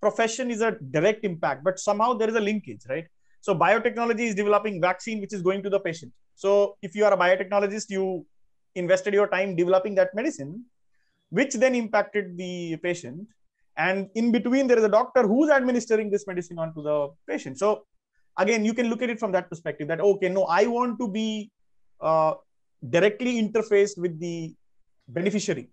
profession is a direct impact but somehow there is a linkage right so biotechnology is developing vaccine which is going to the patient so if you are a biotechnologist, you invested your time developing that medicine, which then impacted the patient. And in between, there is a doctor who's administering this medicine onto the patient. So again, you can look at it from that perspective that, okay, no, I want to be uh, directly interfaced with the beneficiary.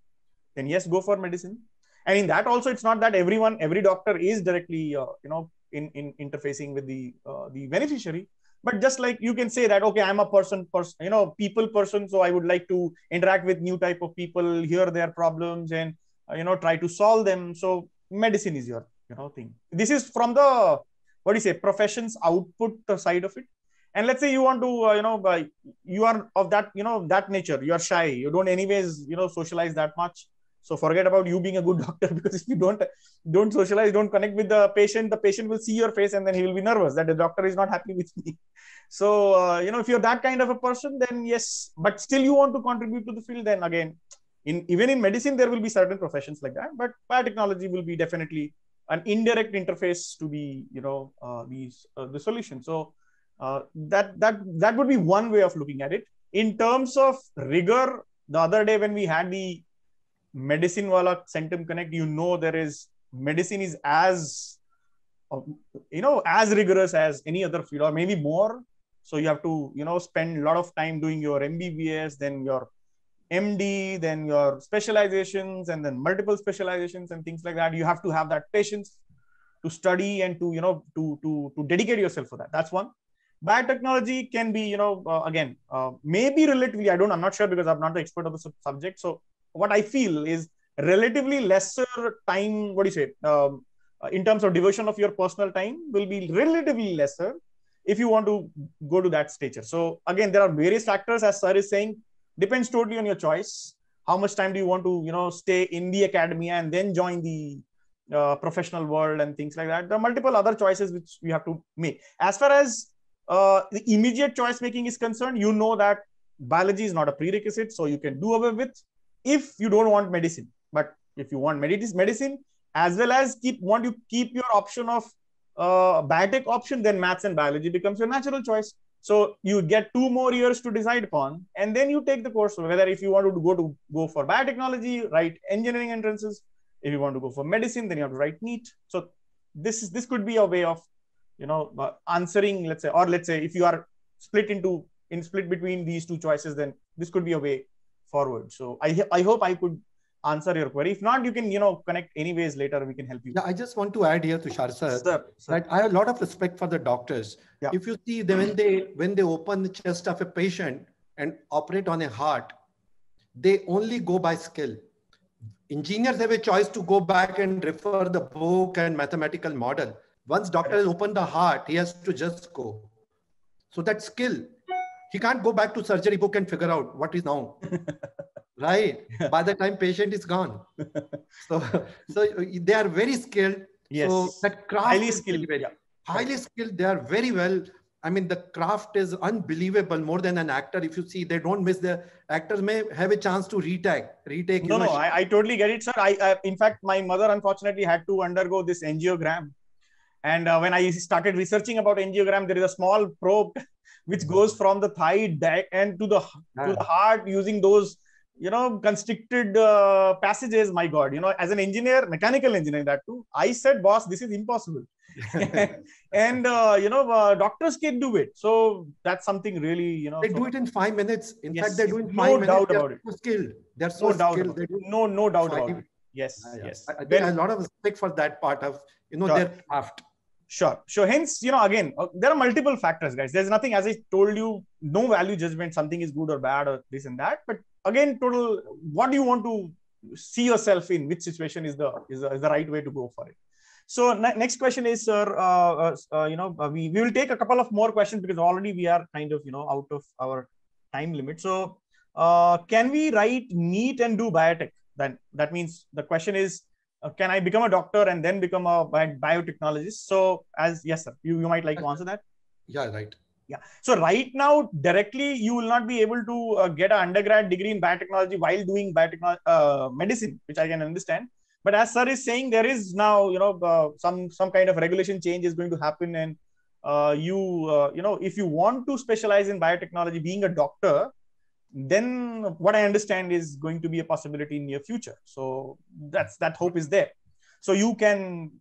Then yes, go for medicine. And in that also, it's not that everyone, every doctor is directly, uh, you know, in, in interfacing with the uh, the beneficiary but just like you can say that okay i'm a person person you know people person so i would like to interact with new type of people hear their problems and uh, you know try to solve them so medicine is your you know thing this is from the what do you say professions output side of it and let's say you want to uh, you know uh, you are of that you know that nature you are shy you don't anyways you know socialize that much so forget about you being a good [LAUGHS] doctor because if you don't don't socialize don't connect with the patient the patient will see your face and then he will be nervous that the doctor is not happy with me [LAUGHS] so uh, you know if you're that kind of a person then yes but still you want to contribute to the field then again in even in medicine there will be certain professions like that but biotechnology will be definitely an indirect interface to be you know uh, these uh, the solution so uh, that that that would be one way of looking at it in terms of rigor the other day when we had the medicine wala centum connect you know there is medicine is as uh, you know as rigorous as any other field or maybe more so you have to you know spend a lot of time doing your mbbs then your md then your specializations and then multiple specializations and things like that you have to have that patience to study and to you know to to to dedicate yourself for that that's one biotechnology can be you know uh, again uh, maybe relatively i don't i'm not sure because i'm not the expert of the sub- subject so what I feel is relatively lesser time. What do you say? Um, uh, in terms of diversion of your personal time will be relatively lesser if you want to go to that stature. So again, there are various factors as sir is saying, depends totally on your choice. How much time do you want to, you know, stay in the academy and then join the uh, professional world and things like that. There are multiple other choices which you have to make. As far as uh, the immediate choice making is concerned, you know that biology is not a prerequisite, so you can do away with if you don't want medicine but if you want medicine as well as keep want you keep your option of uh, biotech option then maths and biology becomes your natural choice so you get two more years to decide upon and then you take the course whether if you want to go to go for biotechnology write engineering entrances if you want to go for medicine then you have to write neat so this is this could be a way of you know uh, answering let's say or let's say if you are split into in split between these two choices then this could be a way forward so i i hope i could answer your query if not you can you know connect anyways later we can help you yeah, i just want to add here to sir, sir, that i have a lot of respect for the doctors yeah. if you see when they when they open the chest of a patient and operate on a heart they only go by skill engineers have a choice to go back and refer the book and mathematical model once doctor has opened the heart he has to just go so that skill he can't go back to surgery book and figure out what is now [LAUGHS] right yeah. by the time patient is gone [LAUGHS] so so they are very skilled yes so that craft highly skilled very, yeah. highly skilled they are very well i mean the craft is unbelievable more than an actor if you see they don't miss the actors may have a chance to retake retake no no I, I, totally get it sir I, I in fact my mother unfortunately had to undergo this angiogram and uh, when I started researching about angiogram, there is a small probe [LAUGHS] which goes mm-hmm. from the thigh and to the to the heart using those you know constricted uh, passages. My God, you know, as an engineer, mechanical engineer, that too, I said, boss, this is impossible. [LAUGHS] [LAUGHS] and uh, you know, uh, doctors can do it. So that's something really you know. They so do it in five minutes. In yes, fact, they are doing five no minutes. Doubt about They're so skilled. They're so no doubt skilled. No, no doubt five. about it. Yes, yeah, yeah. yes. lot of respect for that part of you know their craft Sure. So hence, you know, again, uh, there are multiple factors, guys. There's nothing, as I told you, no value judgment, something is good or bad or this and that. But again, total, what do you want to see yourself in? Which situation is the is the, is the right way to go for it? So ne next question is, sir, uh, uh, uh you know, uh, we, we will take a couple of more questions because already we are kind of, you know, out of our time limit. So uh, can we write neat and do biotech? Then that means the question is, uh, can I become a doctor and then become a biotechnologist? So, as yes, sir, you, you might like to answer that. Yeah, right. Yeah. So right now, directly you will not be able to uh, get an undergrad degree in biotechnology while doing biotechnology uh, medicine, which I can understand. But as sir is saying, there is now you know uh, some some kind of regulation change is going to happen, and uh, you uh, you know if you want to specialize in biotechnology, being a doctor, then what I understand is going to be a possibility in near future. So that's that hope is there. So you can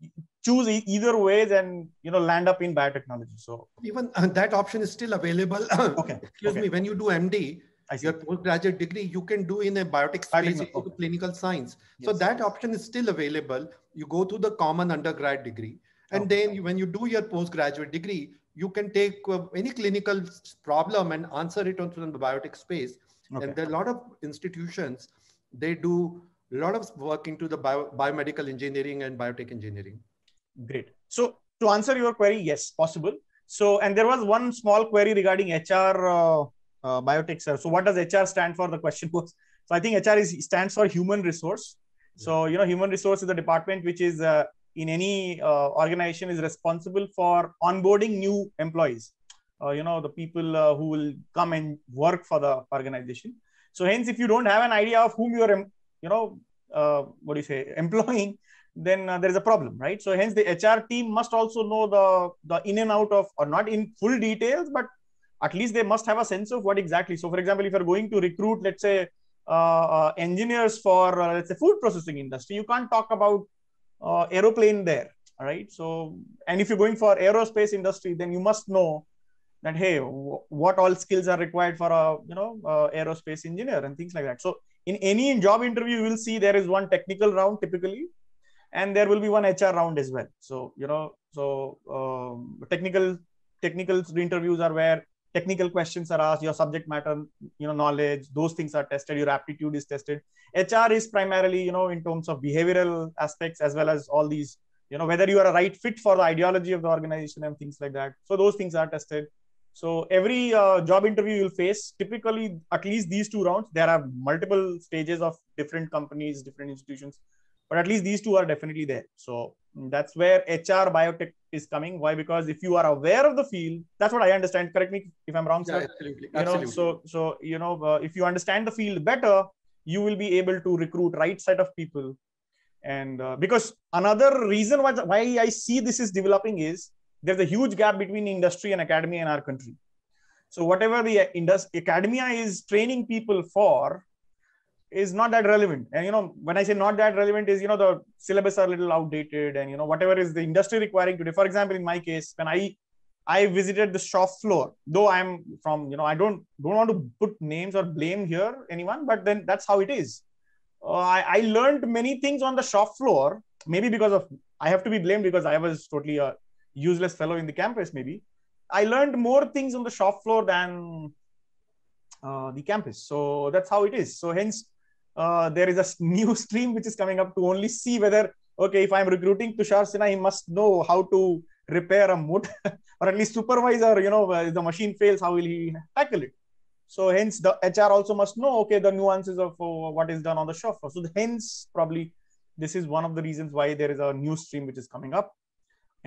choose either ways and you know land up in biotechnology. So even uh, that option is still available. okay. [COUGHS] Excuse okay. me. When you do MD, your postgraduate degree you can do in a biotech space biotech, okay. clinical science. Yes. So that option is still available. You go to the common undergrad degree, and okay. then when you do your postgraduate degree, you can take uh, any clinical problem and answer it onto the biotic space. Okay. And there are a lot of institutions, they do a lot of work into the bio, biomedical engineering and biotech engineering. Great. So to answer your query, yes, possible. So, and there was one small query regarding HR uh, uh, biotech, sir. So what does HR stand for? The question was, so I think HR is, stands for human resource. Yeah. So, you know, human resource is the department which is uh, in any uh, organization is responsible for onboarding new employees uh, you know the people uh, who will come and work for the organization so hence if you don't have an idea of whom you are you know uh, what do you say [LAUGHS] employing then uh, there is a problem right so hence the hr team must also know the the in and out of or not in full details but at least they must have a sense of what exactly so for example if you're going to recruit let's say uh, engineers for let's say food processing industry you can't talk about uh, aeroplane there all right so and if you're going for aerospace industry then you must know that hey what all skills are required for a you know uh, aerospace engineer and things like that so in any job interview you will see there is one technical round typically and there will be one hr round as well so you know so um, technical technical interviews are where technical questions are asked your subject matter you know knowledge those things are tested your aptitude is tested hr is primarily you know in terms of behavioral aspects as well as all these you know whether you are a right fit for the ideology of the organization and things like that so those things are tested so every uh, job interview you'll face typically at least these two rounds there are multiple stages of different companies different institutions but at least these two are definitely there so that's where hr biotech is coming why because if you are aware of the field that's what i understand correct me if i'm wrong yeah, sir absolutely. you absolutely. know so so you know uh, if you understand the field better you will be able to recruit right set of people and uh, because another reason why, why i see this is developing is there's a huge gap between industry and academia in our country so whatever the uh, industry academia is training people for is not that relevant and you know when i say not that relevant is you know the syllabus are a little outdated and you know whatever is the industry requiring today for example in my case when i i visited the shop floor though i'm from you know i don't don't want to put names or blame here anyone but then that's how it is uh, I, I learned many things on the shop floor maybe because of i have to be blamed because i was totally a useless fellow in the campus maybe i learned more things on the shop floor than uh, the campus so that's how it is so hence uh, there is a new [LAUGHS] stream which is coming up to only see whether okay if i'm recruiting tushar sinha he must know how to repair a motor [LAUGHS] or at least supervise or you know uh, if the machine fails how will he tackle it so hence the hr also must know okay the nuances of uh, what is done on the shop so hence probably this is one of the reasons why there is a new stream which is coming up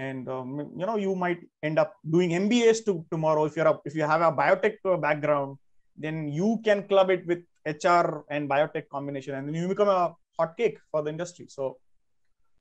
and um, you know you might end up doing mbas to tomorrow if you're a, if you have a biotech uh, background then you can club it with HR and biotech combination, and then you become a hot cake for the industry. So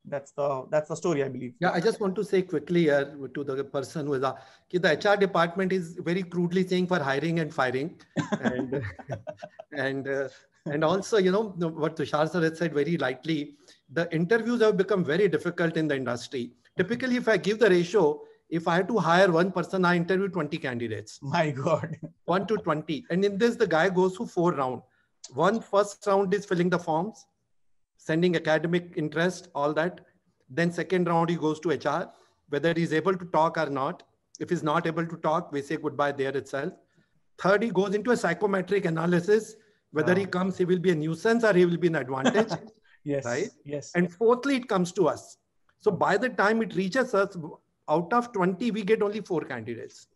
that's the that's the story, I believe. Yeah, I just want to say quickly here uh, to the person who is a, uh, the HR department is very crudely saying for hiring and firing, and [LAUGHS] and uh, and also you know what Tushar sir has said very lightly, the interviews have become very difficult in the industry. Typically, if I give the ratio, if I had to hire one person, I interview 20 candidates. My God. one to 20. And in this, the guy goes through four rounds one first round is filling the forms, sending academic interest, all that. Then second round, he goes to HR, whether he's able to talk or not. If he's not able to talk, we say goodbye there itself. Third, he goes into a psychometric analysis, whether wow. he comes, he will be a nuisance or he will be an advantage. [LAUGHS] yes. Right? Yes. And fourthly, it comes to us. So by the time it reaches us, out of 20, we get only four candidates.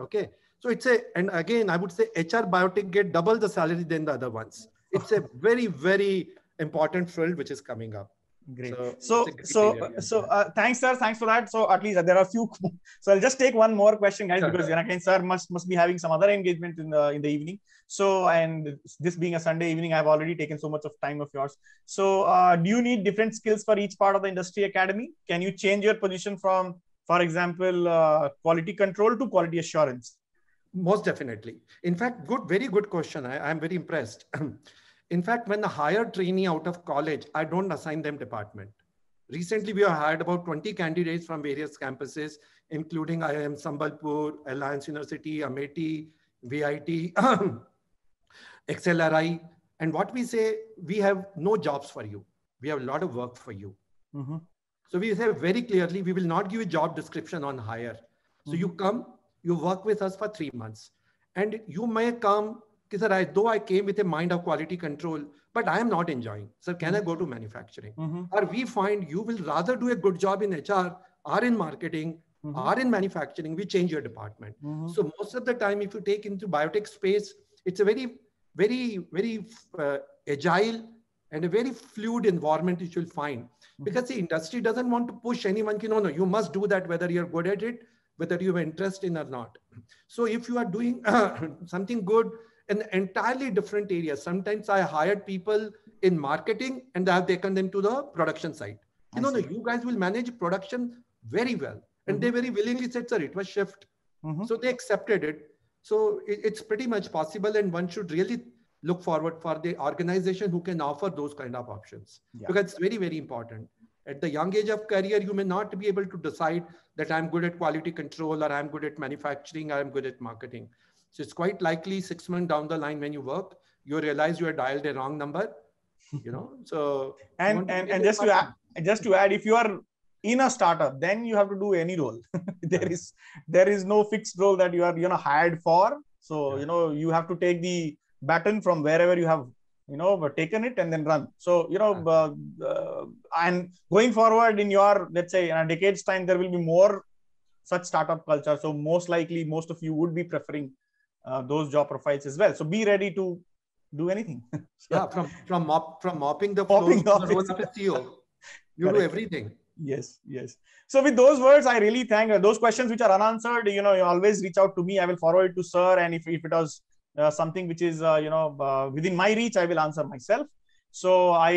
Okay. So it's a, and again, I would say HR Biotic get double the salary than the other ones. It's a [LAUGHS] very, very important field which is coming up great so so great so, area, yeah. so uh, thanks sir thanks for that so at least uh, there are a few [LAUGHS] so i'll just take one more question guys sure, because sure. again sir must must be having some other engagement in the in the evening so and this being a sunday evening i've already taken so much of time of yours so uh, do you need different skills for each part of the industry academy can you change your position from for example uh, quality control to quality assurance most definitely. In fact, good, very good question. I, I'm very impressed. [CLEARS THROAT] In fact, when I hire trainee out of college, I don't assign them department. Recently, we have hired about 20 candidates from various campuses, including IIM Sambalpur, Alliance University, Amity, VIT, [CLEARS THROAT] XLRI. And what we say, we have no jobs for you. We have a lot of work for you. Mm-hmm. So we say very clearly, we will not give you job description on hire. So mm-hmm. you come, you work with us for three months and you may come sir i though i came with a mind of quality control but i am not enjoying sir can mm-hmm. i go to manufacturing mm-hmm. or we find you will rather do a good job in hr or in marketing mm-hmm. or in manufacturing we change your department mm-hmm. so most of the time if you take into biotech space it's a very very very uh, agile and a very fluid environment which you'll find mm-hmm. because the industry doesn't want to push anyone you know no you must do that whether you're good at it whether you have interest in or not. So if you are doing [COUGHS] something good in entirely different areas, sometimes I hired people in marketing and I have taken them to the production side. You know, no, you guys will manage production very well. And mm-hmm. they very willingly said, sir, it was shift. Mm-hmm. So they accepted it. So it, it's pretty much possible. And one should really look forward for the organization who can offer those kind of options yeah. because it's very, very important. At the young age of career, you may not be able to decide that I'm good at quality control or I'm good at manufacturing or I'm good at marketing. So it's quite likely six months down the line when you work, you realize you are dialed a wrong number. You know, so and and, and just to add, just to add, if you are in a startup, then you have to do any role. [LAUGHS] there yeah. is there is no fixed role that you are you know hired for. So yeah. you know you have to take the baton from wherever you have you know taken it and then run so you know uh, uh, and going forward in your let's say in a decade's time there will be more such startup culture so most likely most of you would be preferring uh, those job profiles as well so be ready to do anything [LAUGHS] yeah from from mop, from mopping the floor mopping floor the office. you do everything yes yes so with those words i really thank uh, those questions which are unanswered you know you always reach out to me i will forward it to sir and if, if it was uh, something which is uh, you know uh, within my reach, I will answer myself. So I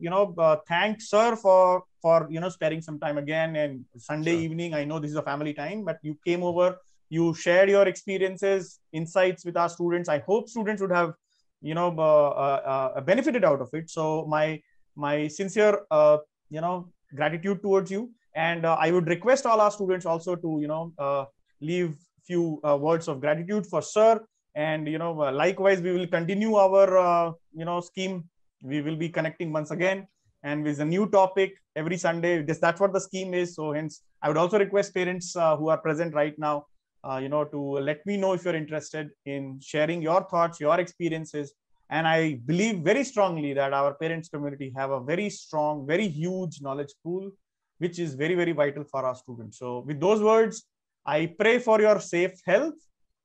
you know thank sir for for you know sparing some time again and Sunday sure. evening. I know this is a family time, but you came over. You shared your experiences, insights with our students. I hope students would have you know benefited out of it. So my my sincere you know gratitude towards you and uh, i would request all our students also to you know uh, leave few uh, words of gratitude for sir and you know uh, likewise we will continue our uh, you know scheme we will be connecting once again and with a new topic every sunday this, that's what the scheme is so hence i would also request parents uh, who are present right now uh, you know to let me know if you're interested in sharing your thoughts your experiences and i believe very strongly that our parents community have a very strong very huge knowledge pool which is very very vital for our students so with those words i pray for your safe health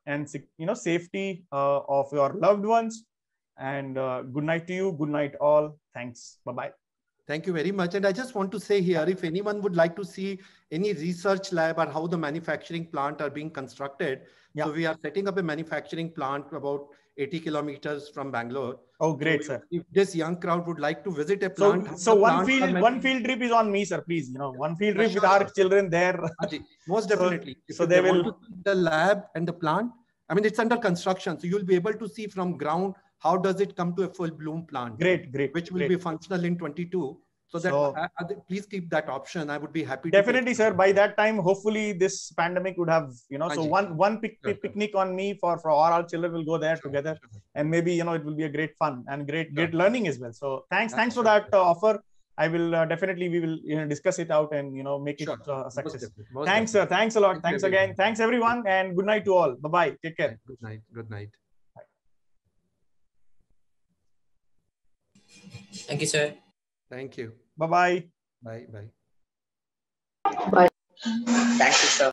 and you know safety uh, of your loved ones and uh, good night to you good night all thanks bye bye thank you very much and i just want to say here if anyone would like to see any research lab or how the manufacturing plant are being constructed yeah. so we are setting up a manufacturing plant about 80 kilometers from Bangalore. Oh, great, so if, sir. If this young crowd would like to visit a plant. So, so one plant field one field trip is on me, sir, please. You know, one field trip sure. with our children there. [LAUGHS] Most definitely. So, so they, they, will the lab and the plant. I mean, it's under construction. So you'll be able to see from ground how does it come to a full bloom plant. Great, great. Which will great. be functional in 22. So that so, please keep that option. I would be happy. Definitely, sir. By that time, hopefully, this pandemic would have you know. So one one pic sure, picnic sure. on me for for all our children will go there sure, together, and maybe you know it will be a great fun and great great learning as well. So thanks thanks for that uh, offer. I will uh, definitely we will you know, discuss it out and you know make it uh, a success. Most Most thanks, definitely. sir. Thanks a lot. Thanks, thanks again. Thanks everyone, and good night to all. Bye bye. Take care. Good night. Good night. Bye. Thank you, sir. Thank you. Bye-bye. Bye bye. Bye. Thank you, sir.